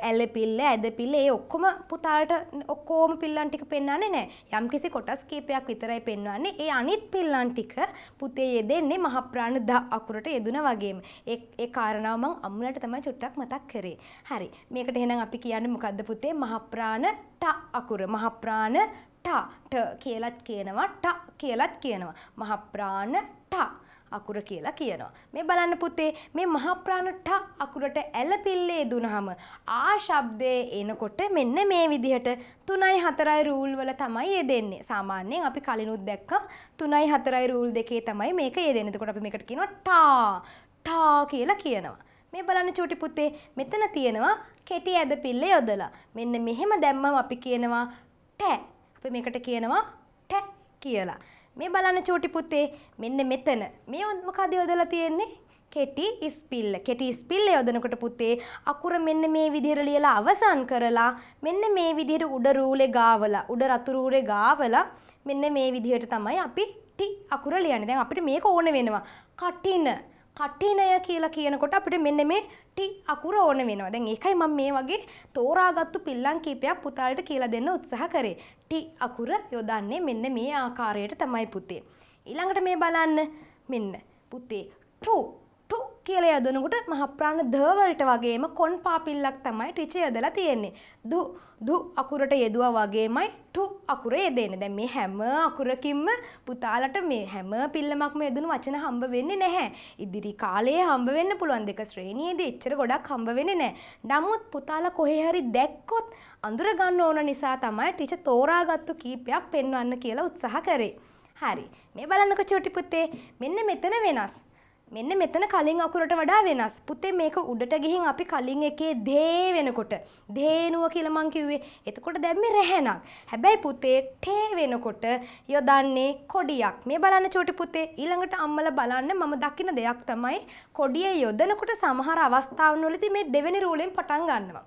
ඇල පිල්ල ඇද පිල්ල ඒ ඔක්කොම පුතාලට ඔක්කොම පිල්ලන් ටික පෙන්වන්නේ නැහැ. නැහැ. යම්කිසි කොටස් කීපයක් විතරයි පෙන්වන්නේ. ඒ අනිත් පිල්ලන් ටික පුතේ යෙදෙන්නේ මහප්‍රාණ ද අකුරට යෙදුනා වගේම. ඒ ඒ කාරණාව මම අම්මුලට තමයි චුට්ටක් මතක් කරේ. හරි. මේකට එහෙනම් අපි කියන්නේ මොකද්ද පුතේ? මහප්‍රාණ ට අකුර. මහප්‍රාණ ට ට කියලත් කියනවා ට කියලත් කියනවා. මහප්‍රාණ ට අකුර කියලා කියනවා. මේ බලන්න පුතේ මේ මහප්‍රාණ ට අකුරට ඇලපිල්ලේ දුනහම ආ ශබ්දයේ එනකොට මෙන්න මේ විදිහට 3යි 4යි රූල් වල තමයි යෙදෙන්නේ. සාමාන්‍යයෙන් අපි කලිනුත් දැක්කා 3යි 4යි රූල් දෙකේ තමයි මේක යෙදෙන්නේ. එතකොට අපි මේකට කියනවා ටා ටා කියලා කියනවා. මේ බලන්න චූටි පුතේ මෙතන තියෙනවා කෙටි ඇදපිල්ල යොදලා. මෙන්න මෙහෙම දැම්මම අපි කියනවා ටැ. අපි මේකට කියනවා ටැ කියලා. මේ බලන්න චූටි පුතේ මෙන්න මෙතන මේ මොකද යොදලා තියෙන්නේ කෙටි ස්පිල්ල කෙටි ස්පිල්ල යොදනකොට පුතේ අකුර මෙන්න මේ විදිහට ලියලා අවසන් කරලා මෙන්න මේ විදිහට උඩ රූලේ ගාවලා උඩ රතු රූලේ ගාවලා මෙන්න මේ විදිහට තමයි අපි ටි අකුර ලියන්නේ. දැන් අපිට මේක ඕන වෙනවා. කටින කටිනය කියලා කියනකොට අපිට මෙන්න මේ ටි අකුර ඕන වෙනවා. දැන් ඒකයි මම මේ වගේ තෝරාගත්තු පිල්ලම් කීපයක් පුතාලට කියලා දෙන්න උත්සාහ කරේ. ටි අකුර යොදන්නේ මෙන්න මේ ආකාරයට තමයි පුතේ. ඊළඟට මේ බලන්න මෙන්න පුතේ 2 ටු කියලා යොදනකොට මහප්‍රාණ ද වලට වගේම කොන් පාපිල්ලක් තමයි ටිච යදලා තියෙන්නේ. දු දු අකුරට යෙදුවා වගේමයි ටු අකුර යෙදෙන්නේ. දැන් මේ හැම අකුරකින්ම පුතාලට මේ හැම පිල්ලමක්ම යෙදුණු වචන හම්බ වෙන්නේ නැහැ. ඉදිරි කාලයේ හම්බ වෙන්න පුළුවන් දෙක ශ්‍රේණියේදී එච්චර ගොඩක් හම්බ වෙන්නේ නැහැ. නමුත් පුතාලා කොහේ හරි දැක්කොත් අඳුර ගන්න ඕන නිසා තමයි ටිච තෝරාගත්තු කීපයක් පෙන්වන්න කියලා උත්සාහ කරේ. හරි. මේ බලන්නකො චුටි පුතේ. මෙන්න මෙතන වෙනස්. මෙන්න මෙතන කලින් අකුරට වඩා වෙනස්. පුතේ මේක උඩට ගිහින් අපි කලින් එකේ දේ වෙනකොට දේනුව කියලා මං කිව්වේ. එතකොට දැන් මේ රැහැණක්. හැබැයි පුතේ ඨේ වෙනකොට යොදන්නේ කොඩියක්. මේ බලන්න චෝටි පුතේ ඊළඟට අම්මලා බලන්න මම දකින දෙයක් තමයි කොඩියේ යොදනකොට සමහර අවස්ථාවන්වලදී මේ දෙවෙනි රූලෙන් පටන් ගන්නවා.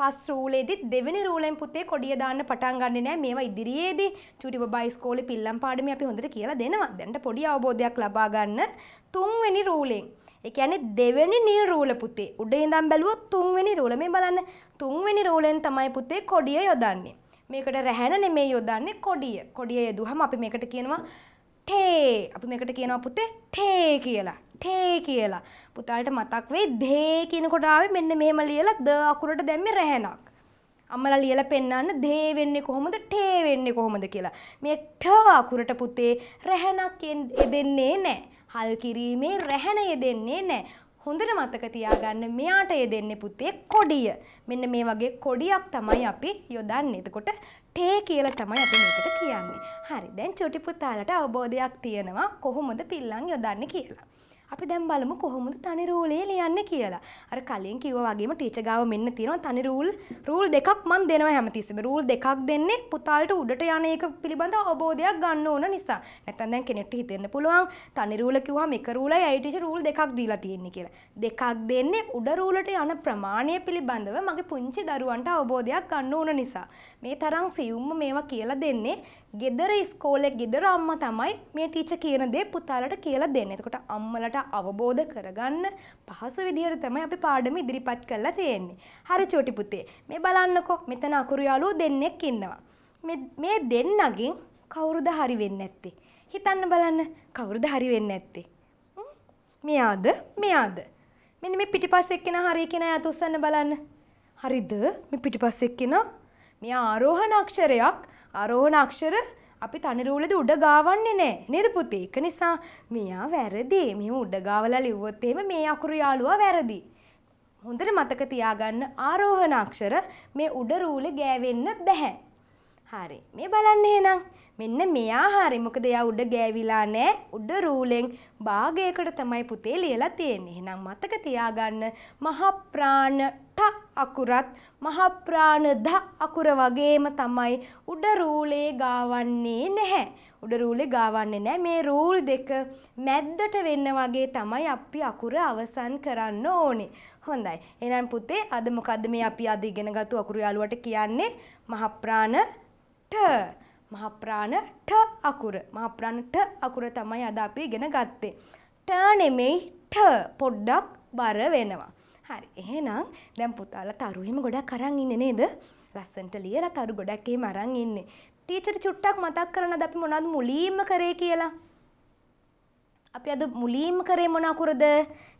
පස් රූලේදිත් දෙවෙනි රූලෙන් පුතේ කොඩිය දාන්න පටන් ගන්නෙ නෑ මේවා ඉදිරියේදී චුටි බබා ඉස්කෝලේ පිල්ලම් පාඩමේ අපි හොඳට කියලා දෙනවා. දැන්ට පොඩි අවබෝධයක් ලබා ගන්න තුන්වෙනි රූලෙන්. ඒ කියන්නේ දෙවෙනි නිල් රූල පුතේ. උඩ ඉඳන් බැලුවොත් තුන්වෙනි රූල මේ බලන්න. තුන්වෙනි රූලෙන් තමයි පුතේ කොඩිය යොදන්නේ. මේකට රැහැන නෙමෙයි යොදන්නේ කොඩිය. කොඩිය යදුවම අපි මේකට කියනවා ටේ. අපි මේකට කියනවා පුතේ ටේ කියලා. තේ කියලා. පුතාලට මතක් වෙයි දේ කියනකොට ආවේ මෙන්න මෙහෙම ලියලා ද අකුරට දැම්මේ රැහැනක්. අම්මලා ලියලා පෙන්නන්න දේ වෙන්නේ කොහොමද ටේ වෙන්නේ කොහොමද කියලා. මේ ට අකුරට පුතේ රැහැනක් යෙදෙන්නේ නැහැ. හල් කිරීමේ රැහැන යෙදෙන්නේ නැහැ. හොඳට මතක තියාගන්න මෙයාට යෙදෙන්නේ පුතේ කොඩිය. මෙන්න මේ වගේ කොඩියක් තමයි අපි යොදන්නේ. එතකොට ටේ කියලා තමයි අපි මේකට කියන්නේ. හරි. දැන් චුටි පුතාලට අවබෝධයක් තියෙනවා කොහොමද පිල්ලන් යොදන්නේ කියලා. අපි දැන් බලමු කොහොමද තනි රූලේ ලියන්නේ කියලා. අර කලින් කිව්වා වගේම ටීචර් ගාව මෙන්න තියෙනවා තනි රූල් රූල් දෙකක් මන් දෙනවා හැමතිස්සෙම. රූල් දෙකක් දෙන්නේ පුතාලට උඩට යන එක පිළිබඳ අවබෝධයක් ගන්න ඕන නිසා. නැත්නම් දැන් කෙනෙක්ට හිතෙන්න පුළුවන් තනි රූල කිව්වම එක රූලයි අයි ටීචර් රූල් දෙකක් දීලා තියෙන්නේ කියලා. දෙකක් දෙන්නේ උඩ රූලට යන ප්‍රමාණය පිළිබඳව මගේ පුංචි දරුවන්ට අවබෝධයක් ගන්න ඕන නිසා. මේ තරම් සියුම්ම මේවා කියලා දෙන්නේ ගෙදර ඉස්කෝලේ ගෙදර අම්මා තමයි මේ ටීචර් කියන දේ පුතාලට කියලා දෙන්නේ. එතකොට අම්මලට අවබෝධ කරගන්න පහසු විදිහට තමයි අපි පාඩම ඉදිරිපත් කරලා තියෙන්නේ. හරි චෝටි පුතේ. මේ බලන්නකෝ මෙතන අකුරු යාළුවෝ දෙන්නෙක් ඉන්නවා. මේ මේ දෙන්නගෙන් කවුරුද හරි වෙන්නේ නැත්තේ? හිතන්න බලන්න කවුරුද හරි වෙන්නේ නැත්තේ? මෙයාද මෙයාද මෙන්න මේ පිටිපස්සෙ එක්කෙනා හරි කෙනා අත උස්සන්න බලන්න හරිද මේ පිටිපස්සෙ එක්කෙනා මේ ආරෝහණක්ෂරයක් අරෝහණක්ෂර අපි තනිරූලද උඩගාවන්නේ නෑ නේද පුතේ එක නිසා මෙයා වැරදි මෙහෙම උඩගාවලා ලිව්වොත් එහෙම මේ අකුරු යාළුවා වැරදි හොඳට මතක තියාගන්න ආරෝහණක්ෂර මේ උඩ රූලේ ගෑවෙන්න බෑ හරි මේ බලන්න එහෙනම් මෙන්න මේ ආහාරය මොකද එයා උඩ ගෑවිලා නෑ උඩ රූලෙන් භාගයකට තමයි පුතේ ලියලා තියෙන්නේ. එහෙනම් මතක තියාගන්න මහ ප්‍රාණ ට අකුරත් මහ ප්‍රාණ ද අකුර වගේම තමයි උඩ රූලේ ගාවන්නේ නැහැ. උඩ රූලේ ගාවන්නේ නැහැ. මේ රූල් දෙක මැද්දට වෙන්න වගේ තමයි අපි අකුර අවසන් කරන්න ඕනේ. හොඳයි. එහෙනම් පුතේ අද මොකද්ද මේ අපි අද ඉගෙනගත්තු අකුරු යාළුවට කියන්නේ? මහ ප්‍රාණ ට මහප්‍රාණ ට අකුර මහප්‍රාණ ට අකුර තමයි අද අපි ඉගෙන ගත්තේ. ට නෙමෙයි ට පොඩ්ඩක් බර වෙනවා. හරි. එහෙනම් දැන් පුතාලා තරු හිම ගොඩක් අරන් ඉන්නේ නේද? ලස්සන්ට ලියලා තරු ගොඩක් එහෙම අරන් ඉන්නේ. ටීචර් චුට්ටක් මතක් කරනද අපි මොනවද මුලින්ම කරේ කියලා? අපි අද මුලින්ම කරේ මොන අකුරද?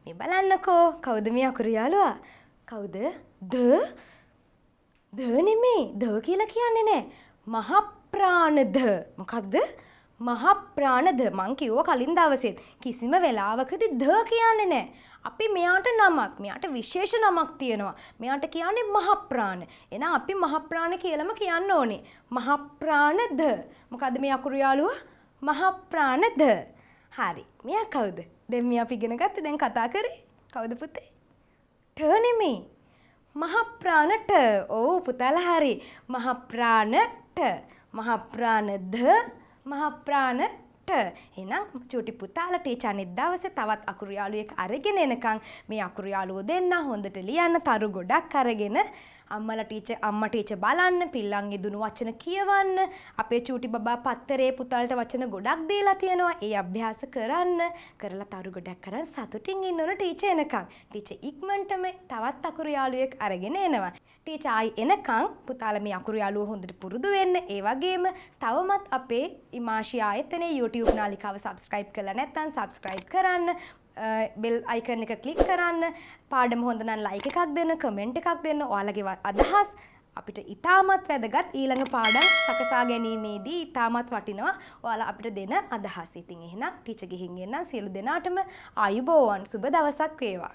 මේ බලන්නකෝ. කවුද මේ අකුර යාළුවා? කවුද? ද ද නෙමෙයි. ද කියලා කියන්නේ නෑ. මහ ප්‍රාණද මොකක්ද මහා ප්‍රාණද මං කිව්ව කලින් දවසෙත් කිසිම වෙලාවකදී ද කියන්නේ නැහැ. අපි මෙයාට නමක් මෙයාට විශේෂ නමක් තියෙනවා. මෙයාට කියන්නේ මහා ප්‍රාණ. එහෙනම් අපි මහා ප්‍රාණ කියලාම කියන්න ඕනේ. මහා ප්‍රාණද මොකද්ද මේ අකුරු යාළුවා? මහා ප්‍රාණද. හරි. මෙයා කවුද? දැන් මේ අපි ඉගෙන ගත්තේ දැන් කතා කරේ. කවුද පුතේ? ට නෙමෙයි. මහා ප්‍රාණට. ඔව් පුතාලා හරි. මහා ප්‍රාණට. මහප්‍රාණ ද මහප්‍රාණ ට එහෙනම් චුටි පුතාලට ටීචර් අනිත් දවසේ තවත් අකුරු යාළුවෙක් අරගෙන එනකන් මේ අකුරු යාළුවෝ දෙන්න හොඳට ලියන්න තරු ගොඩක් අරගෙන අම්මලා ටීචර් අම්මා ටීචර් බලන්න පිල්ලන්ගේ දුණු වචන කියවන්න අපේ චූටි බබා පත්තරේ පුතාලට වචන ගොඩක් දීලා තියෙනවා ඒ අභ්‍යාස කරන්න කරලා තරු ගොඩක් කරන් සතුටින් ඉන්න ඕන ටීචර් එනකන් ටීචර් ඉක්මනටම තවත් අකුරු යාළුවෙක් අරගෙන එනවා ටීචර් ආයි එනකන් පුතාලා මේ අකුරු යාළුව හොඳට පුරුදු වෙන්න ඒ වගේම තවමත් අපේ ඉමාෂි ආයතනයේ YouTube නාලිකාව subscribe කරලා නැත්නම් subscribe කරන්න බෙල් අයිකන එක කලික් කරන්න පාඩම හොඳනම් ලයික එකක් දෙන්න කමෙන්ට් එකක් දෙන්න ඔයාලගේ අදහස් අපිට ඉතාමත් වැදගත් ඊළඟ පාඩම් සකසා ගැනීමේදී ඉතාමත් වටිනවා ඔයාලා අපිට දෙන අදහස්. ඉතින් එහෙනම් ටීචර් ගිහින් එන්න සියලු දෙනාටම ආයුබෝවන් සුබ දවසක් වේවා.